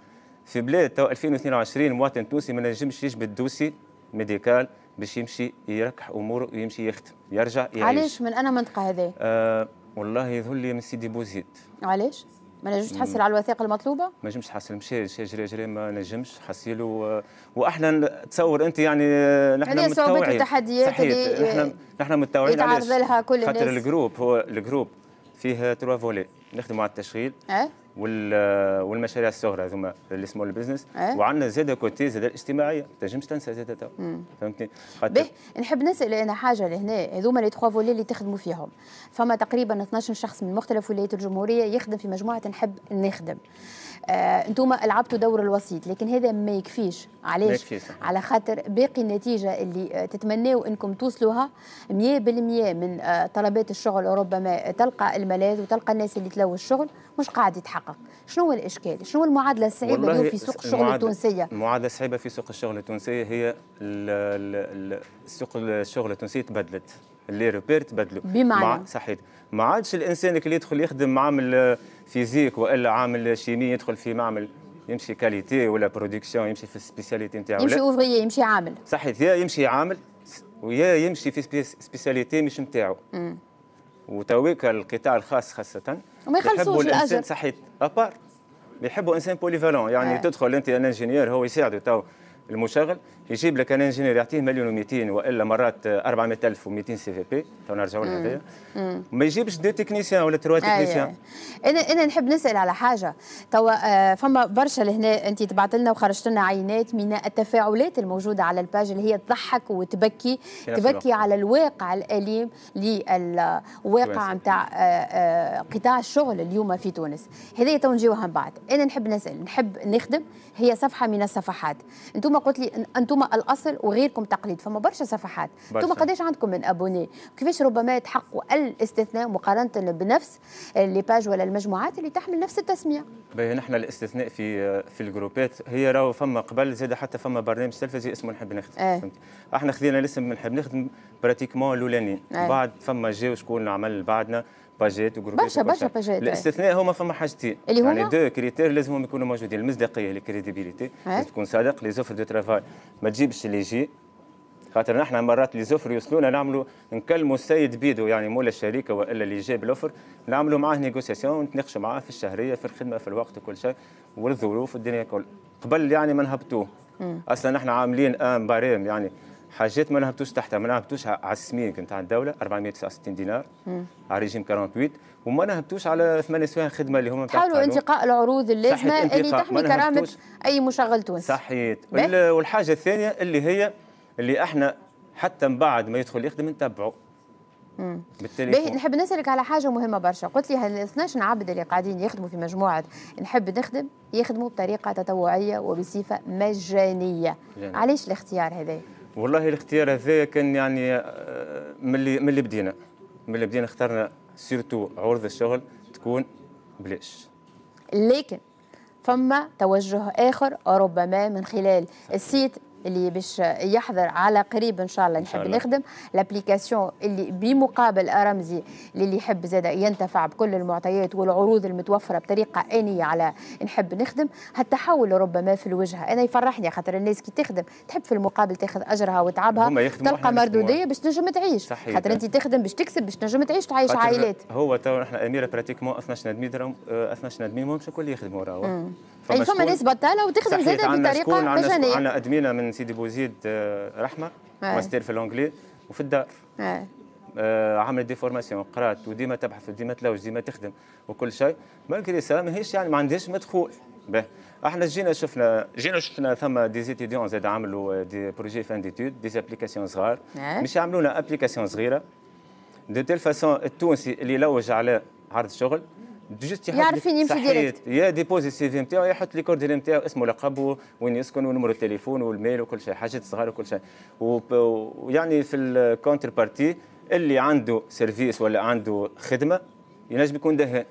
في بلاد تو 2022 مواطن تونسي ما نجمش يجبد دوسي ميديكال باش يمشي يركح اموره ويمشي يخدم يرجع يعيش علاش من انا منطقه هذه؟ آه والله يظهر لي من سيدي بوزيد علاش؟ ما نجمش تحصل على الوثائق المطلوبه؟ ما نجمش تحصل مشى مشى جري جري ما نجمش و... واحنا تصور انت يعني آه، نحن هذه يعني صحيح اللي نحن نحن متطوعين يتعرض لها كل الناس خاطر الجروب هو الجروب فيه تروا فولي نخدموا على التشغيل أه؟ والمشاريع الصغرى هذوما اللي سمول بزنس أه؟ وعندنا زاد كوتي زاد الاجتماعيه ما تنجمش تنسى زاد فهمتني به نحب نسال انا حاجه لهنا هذوما لي تخوا فولي اللي تخدموا فيهم فما تقريبا 12 شخص من مختلف ولايات الجمهوريه يخدم في مجموعه نحب نخدم آه، انتم لعبتوا دور الوسيط لكن هذا ما يكفيش علاش على خاطر باقي النتيجه اللي آه، تتمناو انكم توصلوها 100% من آه، طلبات الشغل ربما تلقى الملاذ وتلقى الناس اللي تلو الشغل مش قاعد يتحقق شنو هو الاشكال شنو المعادله الصعيبه اليوم في سوق الشغل التونسيه المعادله الصعيبه في سوق الشغل التونسيه هي سوق الشغل التونسي تبدلت اللي روبير تبدلوا بمعنى صحيح ما عادش الانسان اللي يدخل يخدم عامل فيزيك والا عامل شيمي يدخل في معمل يمشي كاليتي ولا برودكسيون يمشي في السبيسياليتي نتاعو يمشي اوفريي يمشي عامل صحيح يا يمشي عامل ويا يمشي في سبيسياليتي مش نتاعو وتويك القطاع الخاص خاصه وما يخلصوش الاجر صحيح ابار يحبوا انسان بوليفالون يعني آه. تدخل انت ان انجينير هو يساعده تو المشغل يجيب لك انا انجينير يعطيه مليون و200 والا مرات 400000 و200 سي في بي تو نرجعوا لهذايا ما يجيبش دو تكنيسيان ولا تروا آه، آه، آه. تكنيسيان انا انا نحب نسال على حاجه توا فما برشا لهنا انت تبعت لنا وخرجت لنا عينات من التفاعلات الموجوده على الباج اللي هي تضحك وتبكي تبكي على الواقع الاليم للواقع نتاع قطاع الشغل اليوم في تونس هذه تو نجيوها من بعد انا نحب نسال نحب نخدم هي صفحه من الصفحات انتم قلت لي انتم انتم الاصل وغيركم تقليد فما برشا صفحات انتم قداش عندكم من ابوني كيفاش ربما يتحقوا الاستثناء مقارنه بنفس لي باج ولا المجموعات اللي تحمل نفس التسميه باهي نحن الاستثناء في في الجروبات هي راهو فما قبل زاد حتى فما برنامج تلفزي اسمه نحب نخدم اه. احنا خذينا الاسم نحب نخدم براتيكمون الاولاني اه. بعد فما جاو شكون عمل بعدنا باجيت وجروبات برشا برشا باجيت الاستثناء هما فما حاجتين اللي يعني هما يعني دو كريتير لازمهم يكونوا موجودين المصداقيه الكريديبيليتي إيه. لازم تكون صادق لي زوفر دو ترافاي ما تجيبش اللي يجي خاطر نحن مرات لي زوفر يوصلونا نعملوا نكلموا السيد بيدو يعني مول الشركه والا اللي جاب الاوفر نعملوا معاه نيغوسياسيون نتناقشوا معاه في الشهريه في الخدمه في الوقت وكل شيء والظروف الدنيا الكل قبل يعني ما نهبطوه إيه. اصلا نحن عاملين ان باريم يعني حاجات ما نهبتوش تحتها ما نهبتوش على السمين كنت على الدوله 469 دينار مم. على ريجيم 48 وما نهبتوش على ثمانية سوايع خدمه اللي هما حاولوا انتقاء العروض اللازمه اللي تحمي كرامه اي مشغل تونسي صحيت والحاجه الثانيه اللي هي اللي احنا حتى من بعد ما يدخل يخدم نتبعه باهي نحب نسالك على حاجه مهمه برشا قلت لي هل 12 عبد اللي قاعدين يخدموا في مجموعه نحب نخدم يخدموا بطريقه تطوعيه وبصفه مجانيه جميل. علاش الاختيار هذا والله الاختيار هذايا كان يعني آه، ملي ملي بدينا ملي بدينا اخترنا سيرتو عروض الشغل تكون بلاش لكن فما توجه آخر ربما من خلال السيت اللي باش يحضر على قريب ان شاء الله نحب نخدم لابليكاسيون اللي بمقابل رمزي للي يحب زاد ينتفع بكل المعطيات والعروض المتوفره بطريقه انيه على نحب نخدم هالتحول ربما في الوجهه انا يفرحني خاطر الناس كي تخدم تحب في المقابل تاخذ اجرها وتعبها تلقى مردوديه باش تنجم تعيش خاطر انت تخدم باش تكسب باش تنجم تعيش تعيش عائلات هو تو احنا اميره براتيكمون 12 ندمي 12 ندمي مش الكل يخدموا راهو اي فما ناس بطاله وتخدم زاد بطريقه مجانيه عندنا ادمينه من سيدي بوزيد آه، رحمه آه. ماستر في الانجلي وفي الدار آه, آه، عملت دي فورماسيون قرات وديما تبحث وديما تلوج ديما تخدم وكل شيء مالكري سا ماهيش يعني ما عندهاش مدخول به احنا جينا شفنا جينا شفنا ثم دي زيتيديون زاد عملوا دي بروجي فان ديتود دي ابليكاسيون صغار مش يعملوا لنا ابليكاسيون صغيره دو تيل فاسون التونسي اللي يلوج على عرض شغل جوست يعرف فين يمشي ديريكت يا ديبوزي السي في نتاعو يحط لي كوردينات نتاعو اسمه لقبه وين يسكن ونمر التليفون والميل وكل شيء حاجات صغار وكل شيء ويعني في الكونتر بارتي اللي عنده سيرفيس ولا عنده خدمه ينجم يكون دهان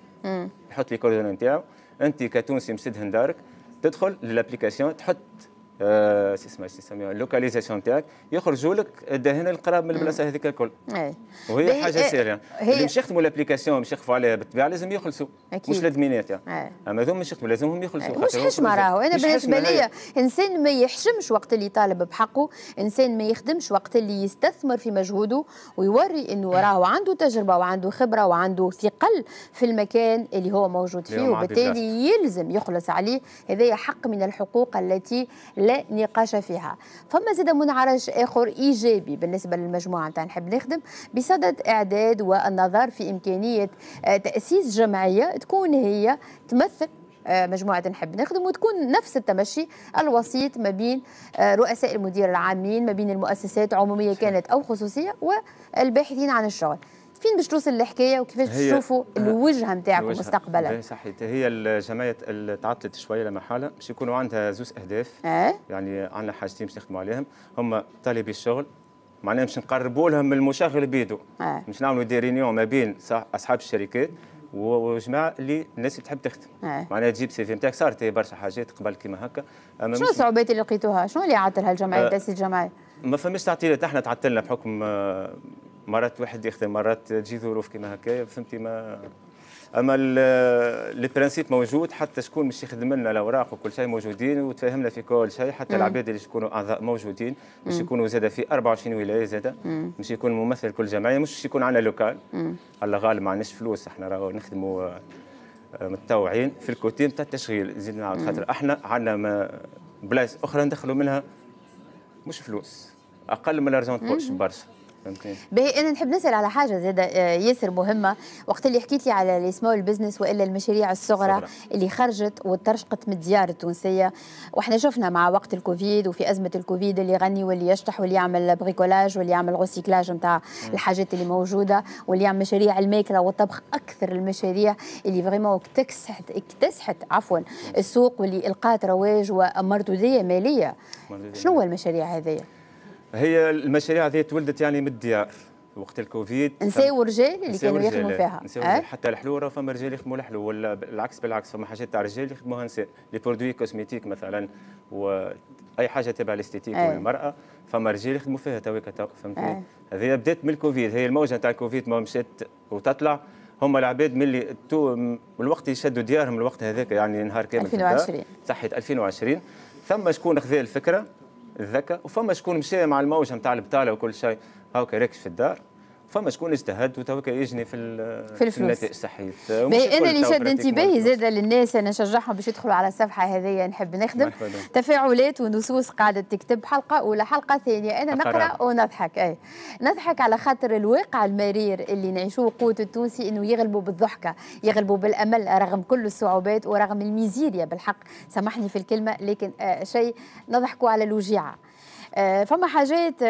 يحط لي كوردينات نتاعو انت كتونسي مسدهن دارك تدخل للابليكاسيون تحط سي آه، شو اسمه شو يسميها اللوكاليزيشن تاعك يخرجوا لك الدهن القراب من البلاصه هذيك الكل إيه. وهي حاجه إيه، سيريه اللي مش يخدموا الابليكاسيون باش يخفوا عليها بالطبيعه لازم يخلصوا مش الادمينات يعني. إيه. اما ذوما مش يخدموا لازم هم يخلصوا مش حشمه راهو انا بالنسبه لي انسان ما يحشمش وقت اللي طالب بحقه انسان ما يخدمش وقت اللي يستثمر في مجهوده ويوري انه راهو عنده تجربه وعنده خبره وعنده ثقل في المكان اللي هو موجود فيه وبالتالي يلزم يخلص عليه هذا حق من الحقوق التي لا لا نقاش فيها فما زاد منعرج اخر ايجابي بالنسبه للمجموعه نتاع نحب نخدم بصدد اعداد والنظر في امكانيه آه، تاسيس جمعيه تكون هي تمثل آه، مجموعة نحب نخدم وتكون نفس التمشي الوسيط ما بين آه، رؤساء المدير العامين ما بين المؤسسات عمومية كانت أو خصوصية والباحثين عن الشغل فين باش توصل الحكايه وكيفاش باش تشوفوا الوجهه نتاعكم مستقبلا صحيت هي الجمعيه تعطلت شويه لمرحله باش يكونوا عندها زوز اهداف اه؟ يعني عندنا حاجتين باش نخدموا عليهم هما طالبي الشغل معناها باش نقربوا لهم المشغل بيدو اه. باش نعملوا دي رينيون ما بين اصحاب الشركات وجماعه اللي الناس اللي تحب تخدم آه. معناها تجيب سي في نتاعك صارت برشا حاجات قبل كيما هكا شنو الصعوبات اللي لقيتوها؟ شنو اللي عطلها الجمعيه آه. تاسيس الجمعيه؟ ما فماش تعطيلات احنا تعطلنا بحكم آه، مرات واحد يخدم مرات تجي ظروف كيما هكايا فهمتي ما اما البرانسيب موجود حتى شكون باش يخدم لنا الاوراق وكل شيء موجودين وتفاهمنا في كل شيء حتى العباد اللي يكونوا اعضاء موجودين مش يكونوا زاده في 24 ولايه زاده مش يكون ممثل كل جمعيه مش يكون عندنا لوكال الله غالب ما عندناش فلوس احنا راهو نخدموا آه، متطوعين في الكوتين تاع التشغيل زيد نعاود خاطر احنا عندنا بلايص اخرى ندخلوا منها مش فلوس اقل من الارجون بوش برشا باهي انا نحب نسال على حاجه زاده آه، ياسر مهمه وقت اللي حكيت لي على لي سمول بزنس والا المشاريع الصغرى صغرى. اللي خرجت وترشقت من الديار التونسيه وحنا شفنا مع وقت الكوفيد وفي ازمه الكوفيد اللي يغني واللي يشطح واللي يعمل بريكولاج واللي يعمل غوسيكلاج نتاع الحاجات اللي موجوده واللي يعمل مشاريع الماكله والطبخ اكثر المشاريع اللي فريمون اكتسحت اكتسحت عفوا السوق واللي القات رواج ومردوديه ماليه شنو هو المشاريع هذه هي المشاريع هذه تولدت يعني من الديار وقت الكوفيد نساو الرجال اللي كانوا يخدموا فيها نساو أه؟ حتى الحلوره فما رجال يخدموا الحلو ولا بالعكس بالعكس فما حاجات تاع رجال يخدموها نساء لي برودوي كوزميتيك مثلا واي حاجه تبع الاستيتيك أه؟ والمراه فما رجال يخدموا فيها تويك فهمتني أه؟ هذه بدات من الكوفيد هي الموجه تاع الكوفيد ما مشات وتطلع هما العباد ملي تو من الوقت يشدوا ديارهم الوقت هذاك يعني نهار كامل 2020 صحيت 2020 ثم شكون خذا الفكره الذكاء وفما شكون مشى مع الموجه نتاع البطاله وكل شيء هاكا راكش في الدار فما شكون اجتهد وتوك يجني في في الفلوس النتائج انا اللي شد انتباهي زاد للناس انا نشجعهم باش يدخلوا على الصفحه هذه نحب نخدم تفاعلات ونصوص قاعده تكتب حلقه اولى حلقه ثانيه انا نقرا ونضحك اي نضحك على خاطر الواقع المرير اللي نعيشوه قوت التونسي انه يغلبوا بالضحكه يغلبوا بالامل رغم كل الصعوبات ورغم الميزيريا بالحق سامحني في الكلمه لكن آه، شيء نضحكوا على الوجيعه آه، فما حاجات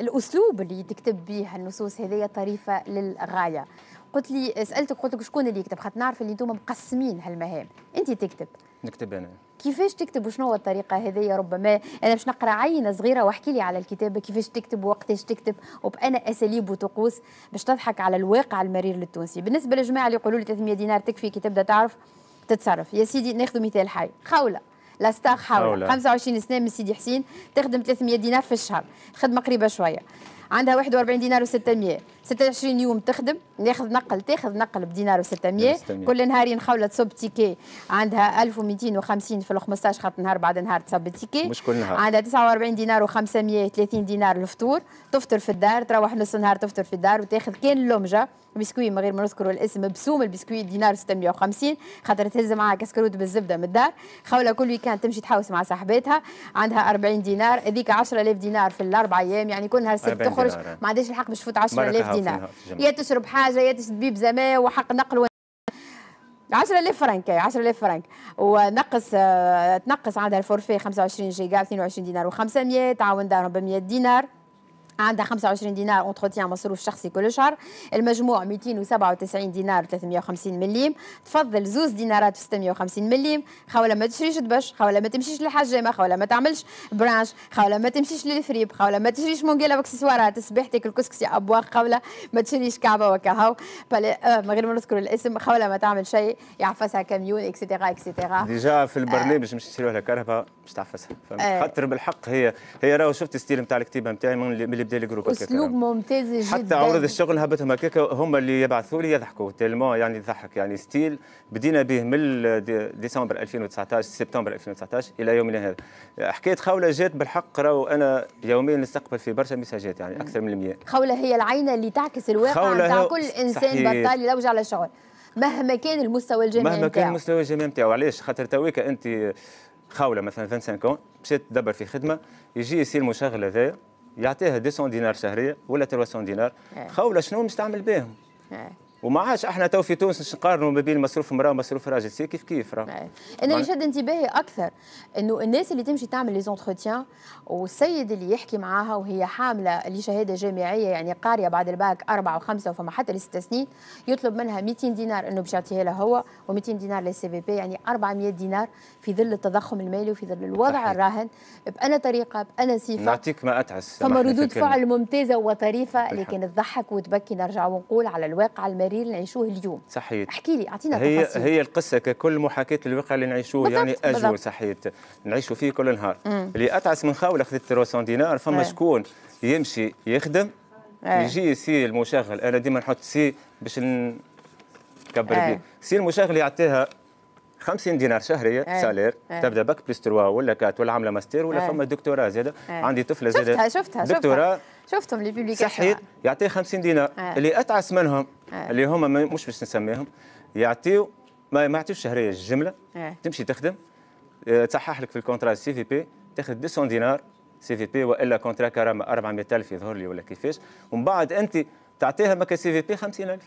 الاسلوب اللي تكتب به النصوص هذه طريفه للغايه قلت لي سالتك قلت لك شكون اللي يكتب خاطر نعرف اللي انتم مقسمين هالمهام انت تكتب نكتب انا كيفاش تكتب وشنو الطريقه هذه ربما انا باش نقرا عينه صغيره واحكي لي على الكتابه كيفاش تكتب وقتاش تكتب وبانا اساليب وطقوس باش تضحك على الواقع المرير للتونسي بالنسبه للجماعه اللي يقولوا لي 300 دينار تكفي كي تبدا تعرف تتصرف يا سيدي ناخذ مثال حي خوله ستار حاولة 25 سنه من سيدي حسين تخدم 300 دينار في الشهر خدمه قريبه شويه عندها 41 دينار و600 26 يوم تخدم ناخذ نقل تاخذ نقل بدينار و600 كل نهار ينخولة تصب تيكي عندها 1250 في ال 15 خط نهار بعد نهار تصب تيكي مش كل نهار عندها 49 دينار و500 30 دينار الفطور تفطر في الدار تروح نص نهار تفطر في الدار وتاخذ كان لومجه بسكوي من غير ما نذكر الاسم بسوم البسكوي دينار 650 خاطر تهز معاها كسكروت بالزبده من الدار خوله كل ويكاند تمشي تحوس مع صاحباتها عندها 40 دينار هذيك 10000 دينار في الاربع ايام يعني كل نهار سبت تخرج آه. ما عندهاش الحق باش تفوت 10000 دينار يا تشرب حاجه يا بيب زمان وحق نقل 10000 فرنك 10000 فرنك ونقص آه، تنقص عندها الفورفي 25 جيجا 22 دينار و500 تعاون دارهم ب 100 دينار عندها 25 دينار اونتروتيان مصروف شخصي كل شهر المجموع 297 دينار 350 مليم تفضل زوز دينارات 650 مليم خاولة ما تشريش دبش خاولة ما تمشيش للحجامة خاولة ما تعملش برانش خاولة ما تمشيش للفريب خاولة ما تشريش مونجيلا واكسسوارات سبيحتك الكسكسي ابواق خاولة ما تشريش كعبة وكهو بلا آه، من غير ما نذكر الاسم خاولة ما تعمل شيء يعفسها كاميون اكسيتيرا اكسيتيرا ديجا في البرنامج آه. مش تشريوها لها كهرباء مش تعفسها آه. خاطر بالحق هي هي راهو شفت ستيل نتاع الكتيبه نتاعي من اللي ديال جروب اسلوب ممتاز جدا حتى عروض الشغل هبتهم هكاك هما اللي يبعثوا لي يضحكوا تيلمون يعني يضحك يعني ستيل بدينا به من ديسمبر 2019 سبتمبر 2019 الى يومنا هذا حكايه خولة جات بالحق راهو انا يوميا نستقبل في برشا ميساجات يعني اكثر من 100 خولة هي العينه اللي تعكس الواقع نتاع كل انسان بطال يلوج على شعور مهما كان المستوى الجامعي مهما كان المستوى الجامعي نتاعو علاش خاطر تويك انت خاوله مثلا 25 مشات تدبر في خدمه يجي يصير مشغل هذايا يعطيها 200 دينار شهريه ولا 300 دينار إيه. خاوله شنو نستعمل بهم إيه. وما عادش احنا تو في تونس نقارنوا ما بين مصروف امراه ومصروف راجل سي كيف كيف راه انا اللي شد انتباهي اكثر انه الناس اللي تمشي تعمل لي زونتروتيان والسيد اللي يحكي معاها وهي حامله لشهاده جامعيه يعني قاريه بعد الباك اربعه وخمسه وفما حتى لست سنين يطلب منها 200 دينار انه باش يعطيها لها هو و200 دينار للسي في بي يعني 400 دينار في ظل التضخم المالي وفي ظل الوضع الراهن بانا طريقه بانا صفه نعطيك ما اتعس فما ردود فعل ممتازه وطريفه اللي كانت تضحك وتبكي نرجع ونقول على الواقع المالي الحضاري اللي نعيشوه اليوم صحيح احكي لي اعطينا هي تفاصيل هي القصه ككل محاكاه الواقع اللي نعيشوه يعني اجو صحيت نعيشوا فيه كل نهار مم. اللي اتعس من خاوله اخذت 300 دينار فما إيه. شكون يمشي يخدم أي. يجي سي المشغل انا ديما نحط سي باش نكبر بيه إيه. سي المشغل يعطيها 50 دينار شهريه أيه. سالير أيه. تبدا باك بلس 3 ولا كات ولا عامله ماستير ولا أيه. فما دكتوراه زاده أيه. عندي طفله زاده شفتها شفتها دكتوراه شفتهم لي بيبليكاسيون صحيت يعطيه 50 دينار آه. اللي اتعس منهم آه. اللي هما مش باش نسميهم يعطيو ما ما يعطيوش شهريه الجمله آه. تمشي تخدم آه، تصحح لك في الكونترا سي في بي تاخذ 200 دينار سي في بي والا كونترا كرامه 400000 يظهر لي ولا كيفاش ومن بعد انت تعطيها مكا سي في بي 50000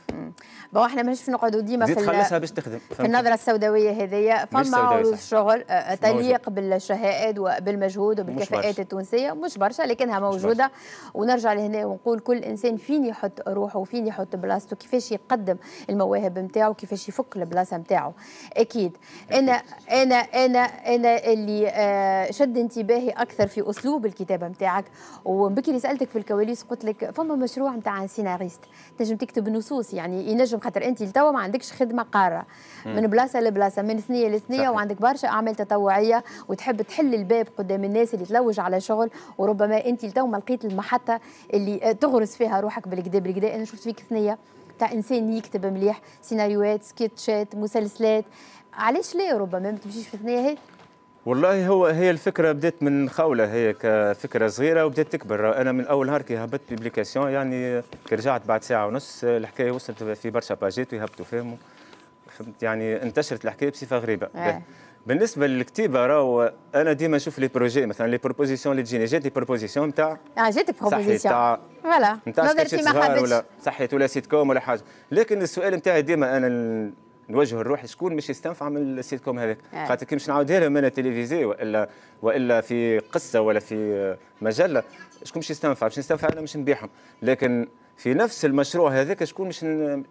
بون احنا ماهيش نقعدوا ديما في تخلصها باش تخدم في النظره السوداويه هذيا فما عروض شغل آه، تليق بالشهائد وبالمجهود وبالكفاءات التونسيه مش برشا لكنها موجوده ونرجع لهنا ونقول كل انسان فين يحط روحه وفين يحط بلاصته كيفاش يقدم المواهب نتاعو كيفاش يفك البلاصه نتاعو اكيد انا انا انا انا اللي آه، شد انتباهي اكثر في اسلوب الكتابه نتاعك وبكري سالتك في الكواليس قلت لك فما مشروع نتاع سيناريو سيناريست تنجم تكتب نصوص يعني ينجم خاطر انت لتوا ما عندكش خدمه قاره من بلاصه لبلاصه من ثنيه لثنيه وعندك برشا اعمال تطوعيه وتحب تحل الباب قدام الناس اللي تلوج على شغل وربما انت لتوا ما لقيت المحطه اللي آه، تغرس فيها روحك بالكدا بالكدا انا شفت فيك ثنيه تاع انسان يكتب مليح سيناريوهات سكتشات مسلسلات علاش لا ربما ما تمشيش في الثنيه هي والله هو هي الفكره بدات من خولة هي كفكره صغيره وبدات تكبر انا من اول نهار كي هبطت بيبليكاسيون يعني كي رجعت بعد ساعه ونص الحكايه وصلت في برشا باجيت ويهبطوا فهموا فهمت يعني انتشرت الحكايه بصفه غريبه إيه. بالنسبه للكتيبه راهو انا ديما نشوف لي بروجي مثلا لي بروبوزيسيون اللي تجيني جات لي بروبوزيسيون نتاع اه جات بروبوزيسيون تاع فوالا نتاع ما حبيتش ولا صحيت ولا سيت كوم ولا حاجه لكن السؤال نتاعي ديما انا نوجه الروح شكون باش يستنفع من السيت كوم هذاك آه. خاطر كي باش نعاودها لهم انا تلفزي والا والا في قصه ولا في مجله شكون باش يستنفع باش نستنفع انا باش نبيعهم لكن في نفس المشروع هذاك شكون باش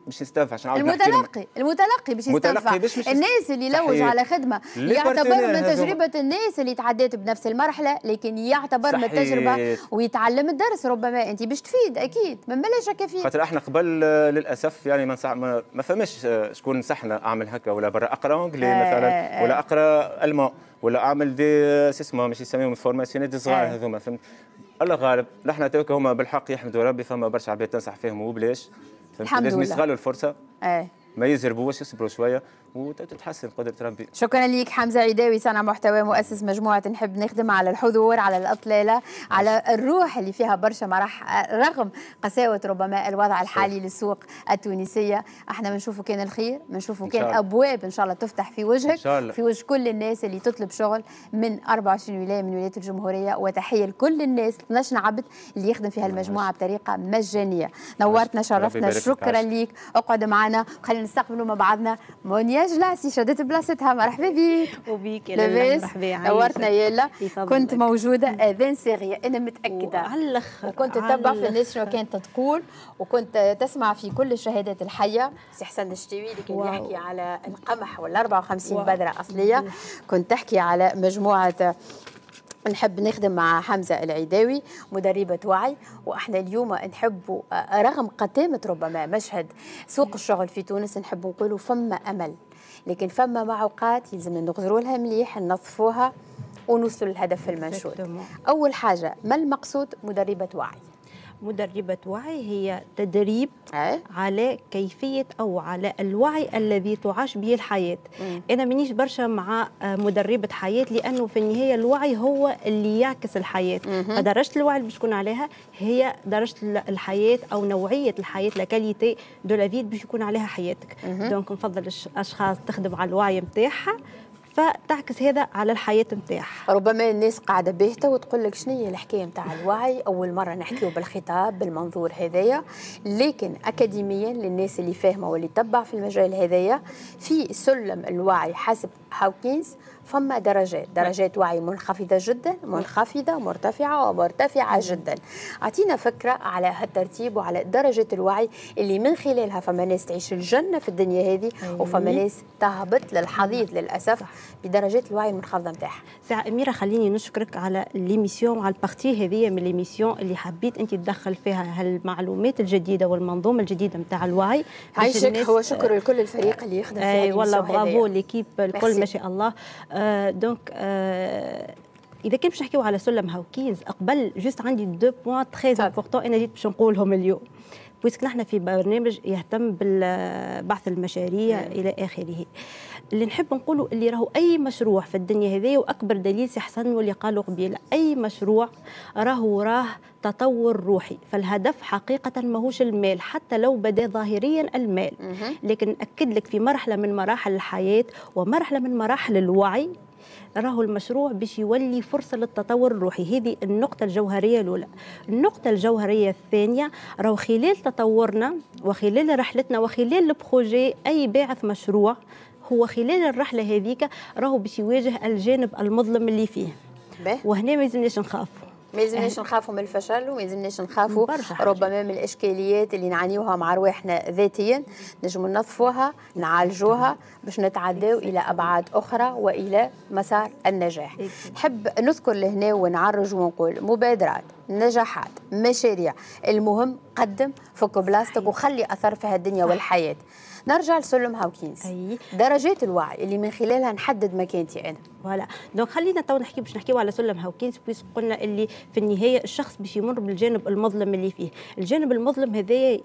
باش يستنفع المتلقي المتلقي باش يستنفع الناس اللي يلوج على خدمه يعتبر من تجربه الناس اللي تعديت بنفس المرحله لكن يعتبر صحيح. من التجربه ويتعلم الدرس ربما انت باش تفيد اكيد ما بلا شك فيه خاطر احنا قبل للاسف يعني ما ما, ما فماش آه، شكون نصحنا اعمل هكا ولا برا اقرا انجلي آه، مثلا آه، ولا اقرا المان ولا اعمل دي سيسما مش يسميهم فورماسيون دي صغار هذوما فهمت الله غالب نحن توك هما بالحق يحمدوا ربي فما برشا عباد تنصح فيهم وبلاش الحمد لله لازم يستغلوا الفرصه ايه ما يزربوش يصبروا شويه وتتحسن قدرة ربي شكرا لك حمزة عداوي صانع محتوى مؤسس مجموعة نحب نخدم على الحضور على الأطلالة على الروح اللي فيها برشا راح رغم قساوة ربما الوضع الحالي للسوق التونسية احنا بنشوفوا كان الخير بنشوفوا كان أبواب إن شاء الله تفتح في وجهك إن شاء الله. في وجه كل الناس اللي تطلب شغل من 24 ولاية من ولاية الجمهورية وتحية لكل الناس 12 عبد اللي يخدم في هالمجموعة بطريقة مجانية نورتنا شرفتنا شكرا لك اقعد معنا وخلينا نستقبلوا مع بعضنا مونيا علاش لا سي شدت بلاصتها مرحبا بك وبيك يا مرحبا نورتنا يلا كنت موجوده اذان ساغيه انا متاكده على الاخر وكنت تتبع في الناس شنو كانت تقول وكنت تسمع في كل الشهادات الحيه سي حسن الشتوي اللي كان يحكي على القمح وال 54 بذره اصليه كنت تحكي على مجموعه نحب نخدم مع حمزه العيداوي مدربه وعي واحنا اليوم نحب رغم قتامه ربما مشهد سوق الشغل في تونس نحب نقولوا فما امل لكن فما معوقات اوقات يلزم نغزروا لها مليح ننظفوها ونوصل للهدف المنشود اول حاجه ما المقصود مدربه وعي مدربة وعي هي تدريب أه؟ على كيفية أو على الوعي الذي تعاش به الحياة مم. أنا منيش برشا مع مدربة حياة لأنه في النهاية الوعي هو اللي يعكس الحياة فدرجة الوعي اللي باش تكون عليها هي درجة الحياة أو نوعية الحياة لكاليتي دو لافيد باش يكون عليها حياتك مم. دونك نفضل الأشخاص تخدم على الوعي نتاعها فتعكس هذا على الحياه نتاعها ربما الناس قاعده باهته وتقول لك شنو هي الحكايه نتاع الوعي اول مره نحكيو بالخطاب بالمنظور هذايا لكن اكاديميا للناس اللي فاهمه واللي تبع في المجال هذايا في سلم الوعي حسب هاوكينز فما درجات درجات وعي منخفضة جدا منخفضة مرتفعة ومرتفعة جدا أعطينا فكرة على هالترتيب وعلى درجة الوعي اللي من خلالها فما ناس تعيش الجنة في الدنيا هذه وفما أيوة. ناس تهبط للحضيض للأسف بدرجات الوعي المنخفضة نتاعها ساعة أميرة خليني نشكرك على ليميسيون وعلى البارتي هذه من ليميسيون اللي حبيت أنت تدخل فيها هالمعلومات الجديدة والمنظومة الجديدة نتاع الوعي عايشك هو شكر لكل الفريق اللي يخدم في إيه، والله برافو ليكيب الكل ما شاء الله دونك euh, euh, اذا كان باش نحكيو على سلم هاوكينز قبل جوست عندي دو بوان تري امبورطون انا جيت باش نقولهم اليوم بويسك نحن في برنامج يهتم بالبعث المشاريع نعم. الى اخره اللي نحب نقوله اللي راهو اي مشروع في الدنيا هذه واكبر دليل سي حسن واللي قالوا قبيله اي مشروع راهو راه تطور روحي فالهدف حقيقة ماهوش المال حتى لو بدا ظاهريا المال لكن أكد لك في مرحلة من مراحل الحياة ومرحلة من مراحل الوعي راهو المشروع باش يولي فرصه للتطور الروحي هذه النقطه الجوهريه الاولى النقطه الجوهريه الثانيه راهو خلال تطورنا وخلال رحلتنا وخلال البروجي اي باعث مشروع هو خلال الرحله هذيك راهو باش يواجه الجانب المظلم اللي فيه وهنا ما يلزمناش نخافوا ما يلزمناش نخافوا من الفشل وما يلزمناش نخافوا ربما من الاشكاليات اللي نعانيوها مع رواحنا ذاتيا نجموا ننظفوها نعالجوها باش نتعداو الى ابعاد اخرى والى مسار النجاح نحب نذكر لهنا ونعرج ونقول مبادرات نجاحات مشاريع المهم قدم فك بلاستك وخلي اثر في هالدنيا والحياه نرجع لسلم هاوكينز أي. درجات الوعي اللي من خلالها نحدد مكانتي انا فوالا دونك خلينا تو نحكي باش نحكيو على سلم هاوكينز بويس قلنا اللي في النهايه الشخص باش يمر بالجانب المظلم اللي فيه الجانب المظلم هذايا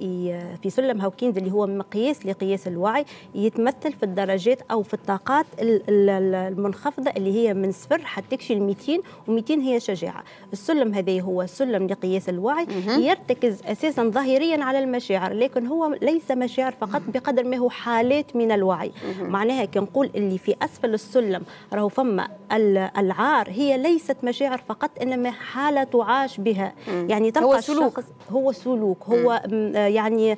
في سلم هاوكينز اللي هو مقياس لقياس الوعي يتمثل في الدرجات او في الطاقات المنخفضه اللي هي من صفر حتى تكشي 200 و200 هي شجاعه السلم هذا هو سلم لقياس الوعي يرتكز اساسا ظاهريا على المشاعر لكن هو ليس مشاعر فقط بقدر نسميه هو حالات من الوعي معناها كنقول اللي في اسفل السلم راهو فما العار هي ليست مشاعر فقط انما حاله تعاش بها يعني تلقى هو سلوك الشخص هو سلوك هو يعني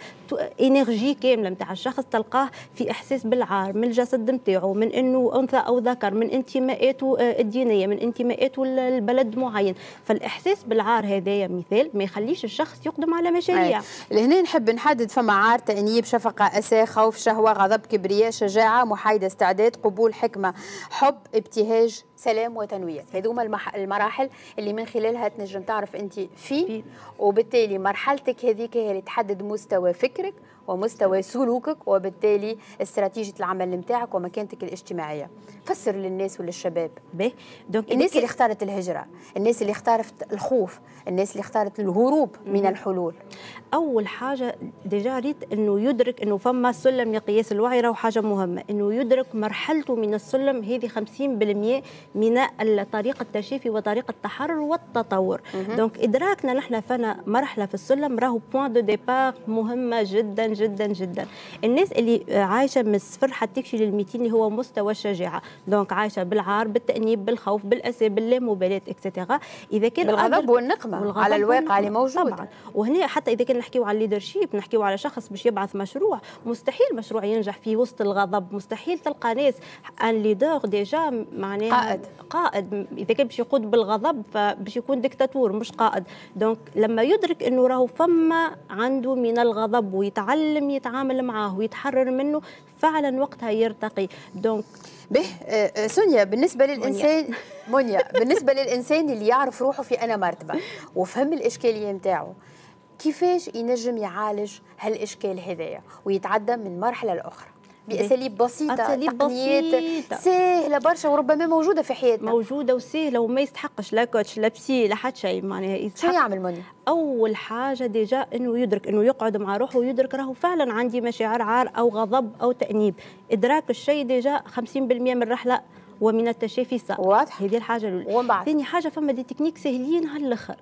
انرجي كامله نتاع الشخص تلقاه في احساس بالعار من الجسد نتاعو من انه انثى او ذكر من انتماءاته آه، الدينيه من انتماءاته لبلد معين فالاحساس بالعار هذايا مثال ما يخليش الشخص يقدم على مشاريع لهنا نحب نحدد فما عار تانيب شفقه اساخه خوف شهوة غضب كبرياء شجاعة محايدة استعداد قبول حكمة حب ابتهاج سلام وتنوية هذوما المراحل اللي من خلالها تنجم تعرف أنت فيه وبالتالي مرحلتك هذيك هي اللي تحدد مستوى فكرك ومستوى سلوكك وبالتالي استراتيجيه العمل نتاعك ومكانتك الاجتماعيه فسر للناس وللشباب بيه. دونك الناس اللي اختارت الهجره الناس اللي اختارت الخوف الناس اللي اختارت الهروب من الحلول اول حاجه ديجا ريت انه يدرك انه فما سلم لقياس الوعي راهو حاجه مهمه انه يدرك مرحلته من السلم هذه 50% من طريقه التشافي وطريقه التحرر والتطور دونك ادراكنا نحن فنا مرحله في السلم راهو بوان دو ديبار مهمه جدا جدا جدا الناس اللي عايشه من الصفر حتى تكشي لل اللي هو مستوى الشجاعه دونك عايشه بالعار بالتانيب بالخوف بالاسى باللامبالاه اكسيتيرا اذا كان الغضب والنقمه والغضب على الواقع اللي موجود طبعا وهنا حتى اذا كان نحكيو على الليدرشيب نحكيو على شخص باش يبعث مشروع مستحيل مشروع ينجح في وسط الغضب مستحيل تلقى ناس ان ليدر ديجا معناه قائد قائد اذا كان باش يقود بالغضب فباش يكون ديكتاتور مش قائد دونك لما يدرك انه راهو فما عنده من الغضب ويتعلم يتعلم يتعامل معاه ويتحرر منه فعلا وقتها يرتقي دونك به آه، آه، سونيا بالنسبه للانسان منيا بالنسبه للانسان اللي يعرف روحه في انا مرتبه وفهم الاشكاليه نتاعو كيفاش ينجم يعالج هالاشكال هذايا ويتعدى من مرحله لاخرى باساليب بسيطه اساليب بسيطه سهله برشا وربما موجوده في حياتنا موجوده وسهله وما يستحقش لا كوتش لا بسي لا حتى شيء معناها يستحق شو يعمل مني؟ اول حاجه ديجا انه يدرك انه يقعد مع روحه ويدرك راهو فعلا عندي مشاعر عار او غضب او تانيب ادراك الشيء ديجا 50% من الرحله ومن التشافي السائق واضح هذه الحاجه الاولى ثاني حاجه فما دي تكنيك سهلين على الاخر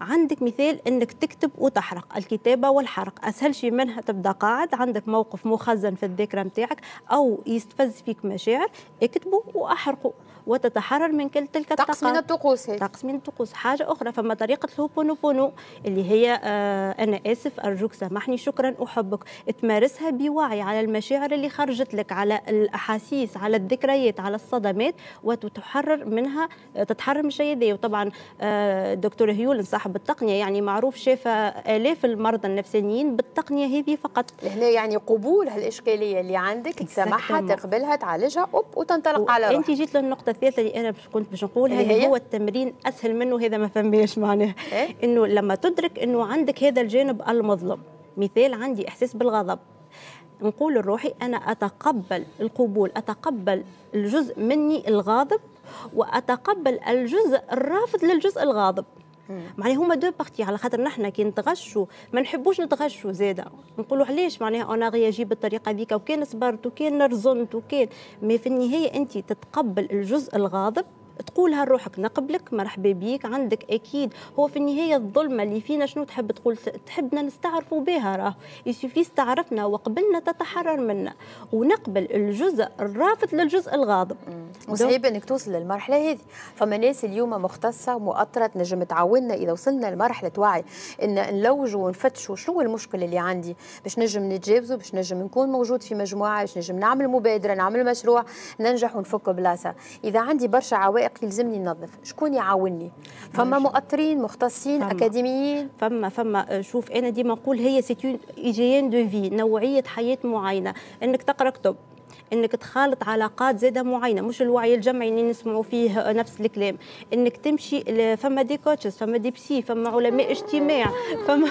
عندك مثال انك تكتب وتحرق الكتابه والحرق اسهل شيء منها تبدا قاعد عندك موقف مخزن في الذاكره نتاعك او يستفز فيك مشاعر اكتبه واحرقه وتتحرر من كل تلك الطاقه طقس من الطقوس طقس من الطقوس حاجه اخرى فما طريقه الهوبونوبونو اللي هي آه انا اسف ارجوك سامحني شكرا احبك تمارسها بوعي على المشاعر اللي خرجت لك على الاحاسيس على الذكريات على الصدمات وتتحرر منها آه، تتحرر من الشيء ذي وطبعا آه دكتور هيول صاحب التقنيه يعني معروف شاف الاف المرضى النفسانيين بالتقنيه هذه فقط هنا يعني قبول هالاشكاليه اللي عندك تسامحها تقبلها تعالجها وتنطلق على انت جيت للنقطه الثالثه اللي انا كنت باش نقولها اللي يعني هي؟ هو التمرين اسهل منه هذا ما فماش معناه إيه؟ انه لما تدرك انه عندك هذا الجانب المظلم مثال عندي احساس بالغضب نقول لروحي انا اتقبل القبول اتقبل الجزء مني الغاضب واتقبل الجزء الرافض للجزء الغاضب معناها هما دو بارتي على خاطر نحنا كي نتغشوا ما نحبوش نتغشوا زادا نقولوا علاش معناها انا رياجي بالطريقه هذيك وكان صبرت وكان رزنت وكان مي في النهايه انت تتقبل الجزء الغاضب تقولها لروحك نقبلك مرحبا بيك عندك اكيد هو في النهايه الظلمه اللي فينا شنو تحب تقول تحبنا نستعرفوا بها راه يسوفي استعرفنا وقبلنا تتحرر منا ونقبل الجزء الرافض للجزء الغاضب وصعيب انك توصل للمرحله هذه فما ناس اليوم مختصه ومؤطره تنجم تعاوننا اذا وصلنا لمرحله وعي ان نلوجوا ونفتشوا شنو المشكل اللي عندي باش نجم نتجاوزه باش نجم نكون موجود في مجموعه باش نجم نعمل مبادره نعمل مشروع ننجح ونفك بلاصه اذا عندي برشا عوائل الحرائق يلزمني ننظف شكون يعاوني فما مؤطرين مختصين فما. اكاديميين فما فما شوف انا ديما نقول هي سيتيون ايجيان دو في نوعيه حياه معينه انك تقرا كتب انك تخالط علاقات زاده معينه مش الوعي الجمعي اللي نسمعوا فيه نفس الكلام انك تمشي فما دي كوتشز فما دي بسي فما علماء اجتماع فما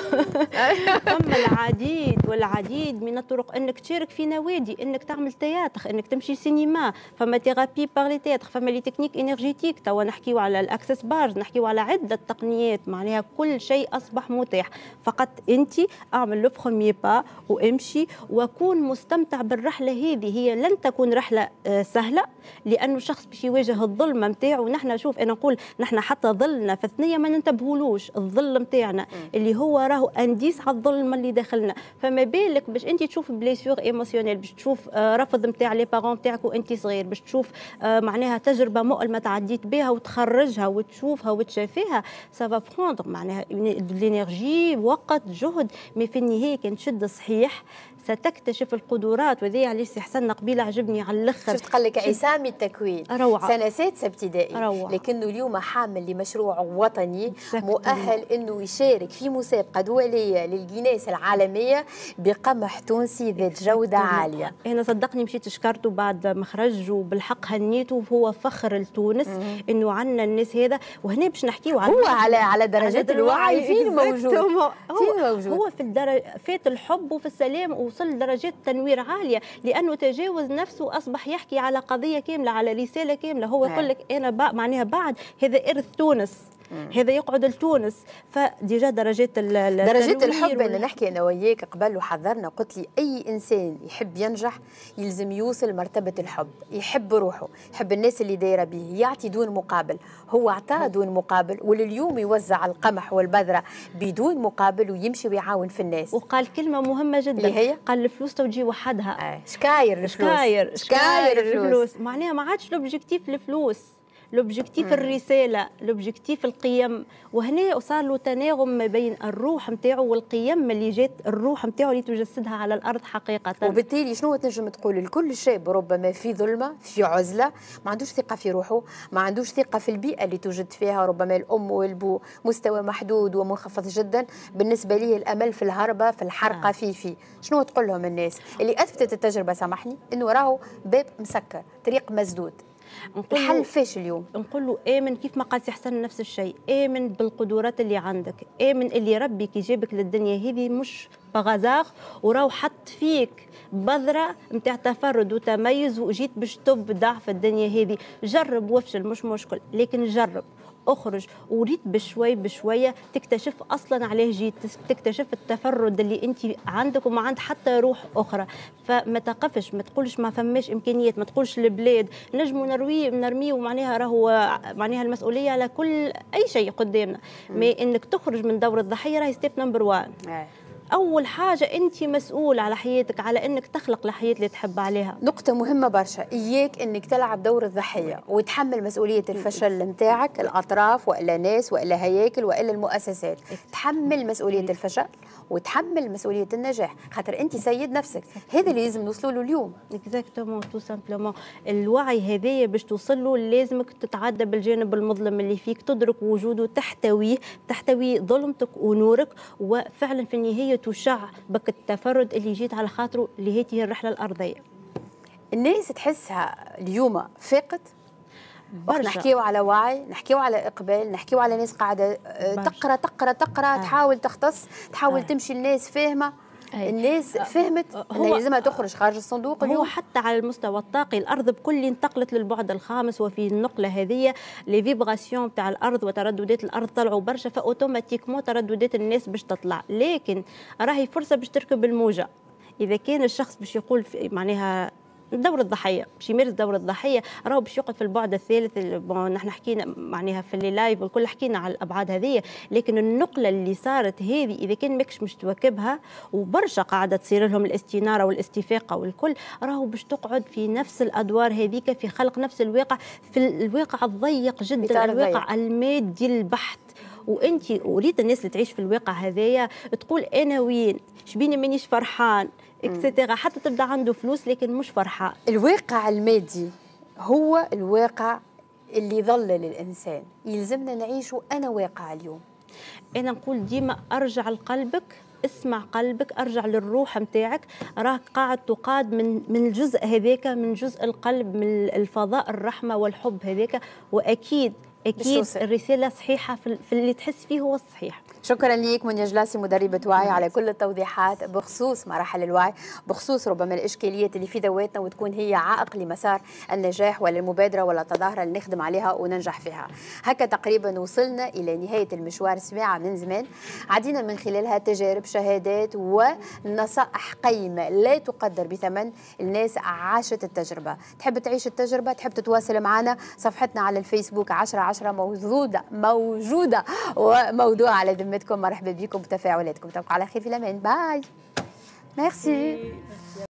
فما العديد والعديد من الطرق انك تشارك في نوادي انك تعمل تياتر انك تمشي سينما فما ثيرابي بار لي تياتر فما لي تكنيك انرجيتيك توا نحكيو على الاكسس بارز نحكيو على عده تقنيات معناها كل شيء اصبح متاح فقط انت اعمل لو بروميي با وامشي وكون مستمتع بالرحله هذه هي لن لن تكون رحله آه، سهله لانه الشخص باش يواجه الظلمه نتاعو نحن شوف انا نقول نحن حتى ظلنا في الثنيه ما ننتبهولوش الظل نتاعنا اللي هو راهو انديس على الظلمه اللي داخلنا فما بالك باش انت تشوف بليسيور ايموسيونيل باش تشوف آه، رفض نتاع لي بارون نتاعك وانت صغير باش تشوف آه، معناها تجربه مؤلمه تعديت بها وتخرجها وتشوفها وتشافيها سافا بروندر معناها لينيرجي وقت جهد مي في النهايه كان تشد صحيح ستكتشف القدرات وذي علاش سي حسن قبيله عجبني على الاخر شفت قال لك عصام التكوين روعه سنه سادسه ابتدائي روعة. لكنه اليوم حامل لمشروع وطني مؤهل انه يشارك في مسابقه دوليه للجناس العالميه بقمح تونسي ذات جوده عاليه انا صدقني مشيت شكرته بعد ما خرج وبالحق هنيته وهو فخر لتونس انه عندنا الناس هذا وهنا باش نحكيو على هو على على درجات الوعي فين موجود فين موجود هو في الدرجة فات الحب وفي السلام وصل لدرجات تنوير عاليه لانه تجاوز نفسه واصبح يحكي على قضيه كامله على رساله كامله هو نعم. يقول لك انا معناها بعد هذا ارث تونس هذا يقعد لتونس فديجا درجات درجات الحب انا نحكي انا وياك قبل وحذرنا قلت لي اي انسان يحب ينجح يلزم يوصل مرتبه الحب يحب روحه يحب الناس اللي دايره به يعطي دون مقابل هو اعطى دون مقابل ولليوم يوزع القمح والبذره بدون مقابل ويمشي ويعاون في الناس وقال كلمه مهمه جدا اللي هي قال الفلوس تو تجي وحدها آه. شكاير الفلوس شكاير شكاير, شكاير الفلوس معناها ما عادش لوبجيكتيف الفلوس لوبجيكتيف الرساله لوبجيكتيف القيم وهنا صار له تناغم ما بين الروح نتاعو والقيم اللي جات الروح نتاعو اللي تجسدها على الارض حقيقه وبالتالي شنو تنجم تقول لكل شاب ربما في ظلمه في عزله ما عندوش ثقه في روحه ما عندوش ثقه في البيئه اللي توجد فيها ربما الام والبو مستوى محدود ومنخفض جدا بالنسبه ليه الامل في الهربه في الحرقه آه. في في شنو تقول لهم الناس اللي اثبتت التجربه سامحني انه راهو باب مسكر طريق مسدود الحل فيش اليوم نقول له امن كيف ما قال سي حسن نفس الشيء امن بالقدرات اللي عندك امن اللي ربي كي جابك للدنيا هذه مش بغزاغ وراو حط فيك بذرة نتاع تفرد وتميز وجيت باش تب ضعف الدنيا هذه جرب وافشل مش مشكل لكن جرب اخرج وريت بشوي بشويه تكتشف اصلا عليه جيت تكتشف التفرد اللي انت عندك وما عند حتى روح اخرى فما تقفش ما تقولش ما فماش امكانيات ما تقولش البلاد نجم نروي نرمي ومعناها راهو معناها المسؤوليه على كل اي شيء قدامنا مي انك تخرج من دور الضحيه راهي ستيب نمبر 1 اول حاجه انت مسؤول على حياتك على انك تخلق الحياه اللي تحب عليها نقطه مهمه برشا اياك انك تلعب دور الضحيه وتحمل مسؤوليه الفشل نتاعك الاطراف والا ناس والا هياكل والا المؤسسات تحمل مسؤوليه الفشل وتحمل مسؤوليه النجاح خاطر انت سيد نفسك هذا اللي لازم نوصلوا له اليوم اكزاكتومون تو سامبلومون الوعي هذايا باش توصل له لازمك تتعدى بالجانب المظلم اللي فيك تدرك وجوده تحتويه تحتوي ظلمتك ونورك وفعلا في النهايه هي تشع بك التفرد اللي جيت على خاطره لهذه الرحله الارضيه الناس تحسها اليوم فاقت برشا نحكيو على وعي نحكيو على اقبال نحكيو على ناس قاعده آه، تقرا تقرا تقرا آه. تحاول تختص تحاول آه. تمشي الناس فاهمه الناس أه، فهمت أه، هو أنها لازمها تخرج خارج الصندوق اليوم هو حتى على المستوى الطاقي الارض بكل انتقلت للبعد الخامس وفي النقله هذه لي فيبراسيون تاع الارض وترددات الارض طلعوا برشا فاوتوماتيكمون ترددات الناس باش تطلع لكن راهي فرصه باش تركب الموجه اذا كان الشخص باش يقول معناها دور الضحيه باش يمارس دور الضحيه راهو باش يقعد في البعد الثالث بون نحن حكينا معناها في اللي لايف والكل حكينا على الابعاد هذه لكن النقله اللي صارت هذه اذا كان ماكش مش تواكبها وبرشا قاعده تصير لهم الاستناره والاستفاقه والكل راهو باش تقعد في نفس الادوار هذيك في خلق نفس الواقع في الواقع الضيق جدا الواقع المادي البحت وانت وليت الناس اللي تعيش في الواقع هذايا تقول انا وين شبيني مانيش فرحان اكسترا حتى تبدا عنده فلوس لكن مش فرحان الواقع المادي هو الواقع اللي ظل للانسان يلزمنا نعيشه انا واقع اليوم انا نقول ديما ارجع لقلبك اسمع قلبك ارجع للروح نتاعك راك قاعد تقاد من من الجزء هذاك من جزء القلب من الفضاء الرحمه والحب هذاك واكيد اكيد الرساله صحيحه في اللي تحس فيه هو الصحيح شكرا ليك منيا جلاسي مدربة وعي على كل التوضيحات بخصوص مراحل الوعي بخصوص ربما الإشكاليات اللي في ذواتنا وتكون هي عائق لمسار النجاح ولا المبادرة ولا التظاهرة اللي نخدم عليها وننجح فيها هكا تقريبا وصلنا إلى نهاية المشوار سماعة من زمان عدينا من خلالها تجارب شهادات ونصائح قيمة لا تقدر بثمن الناس عاشت التجربة تحب تعيش التجربة تحب تتواصل معنا صفحتنا على الفيسبوك 10 10 موجودة موجودة وموضوع على ذمتنا بخدمتكم مرحبا بكم بتفاعلاتكم تبقوا على خير في الامان باي ميرسي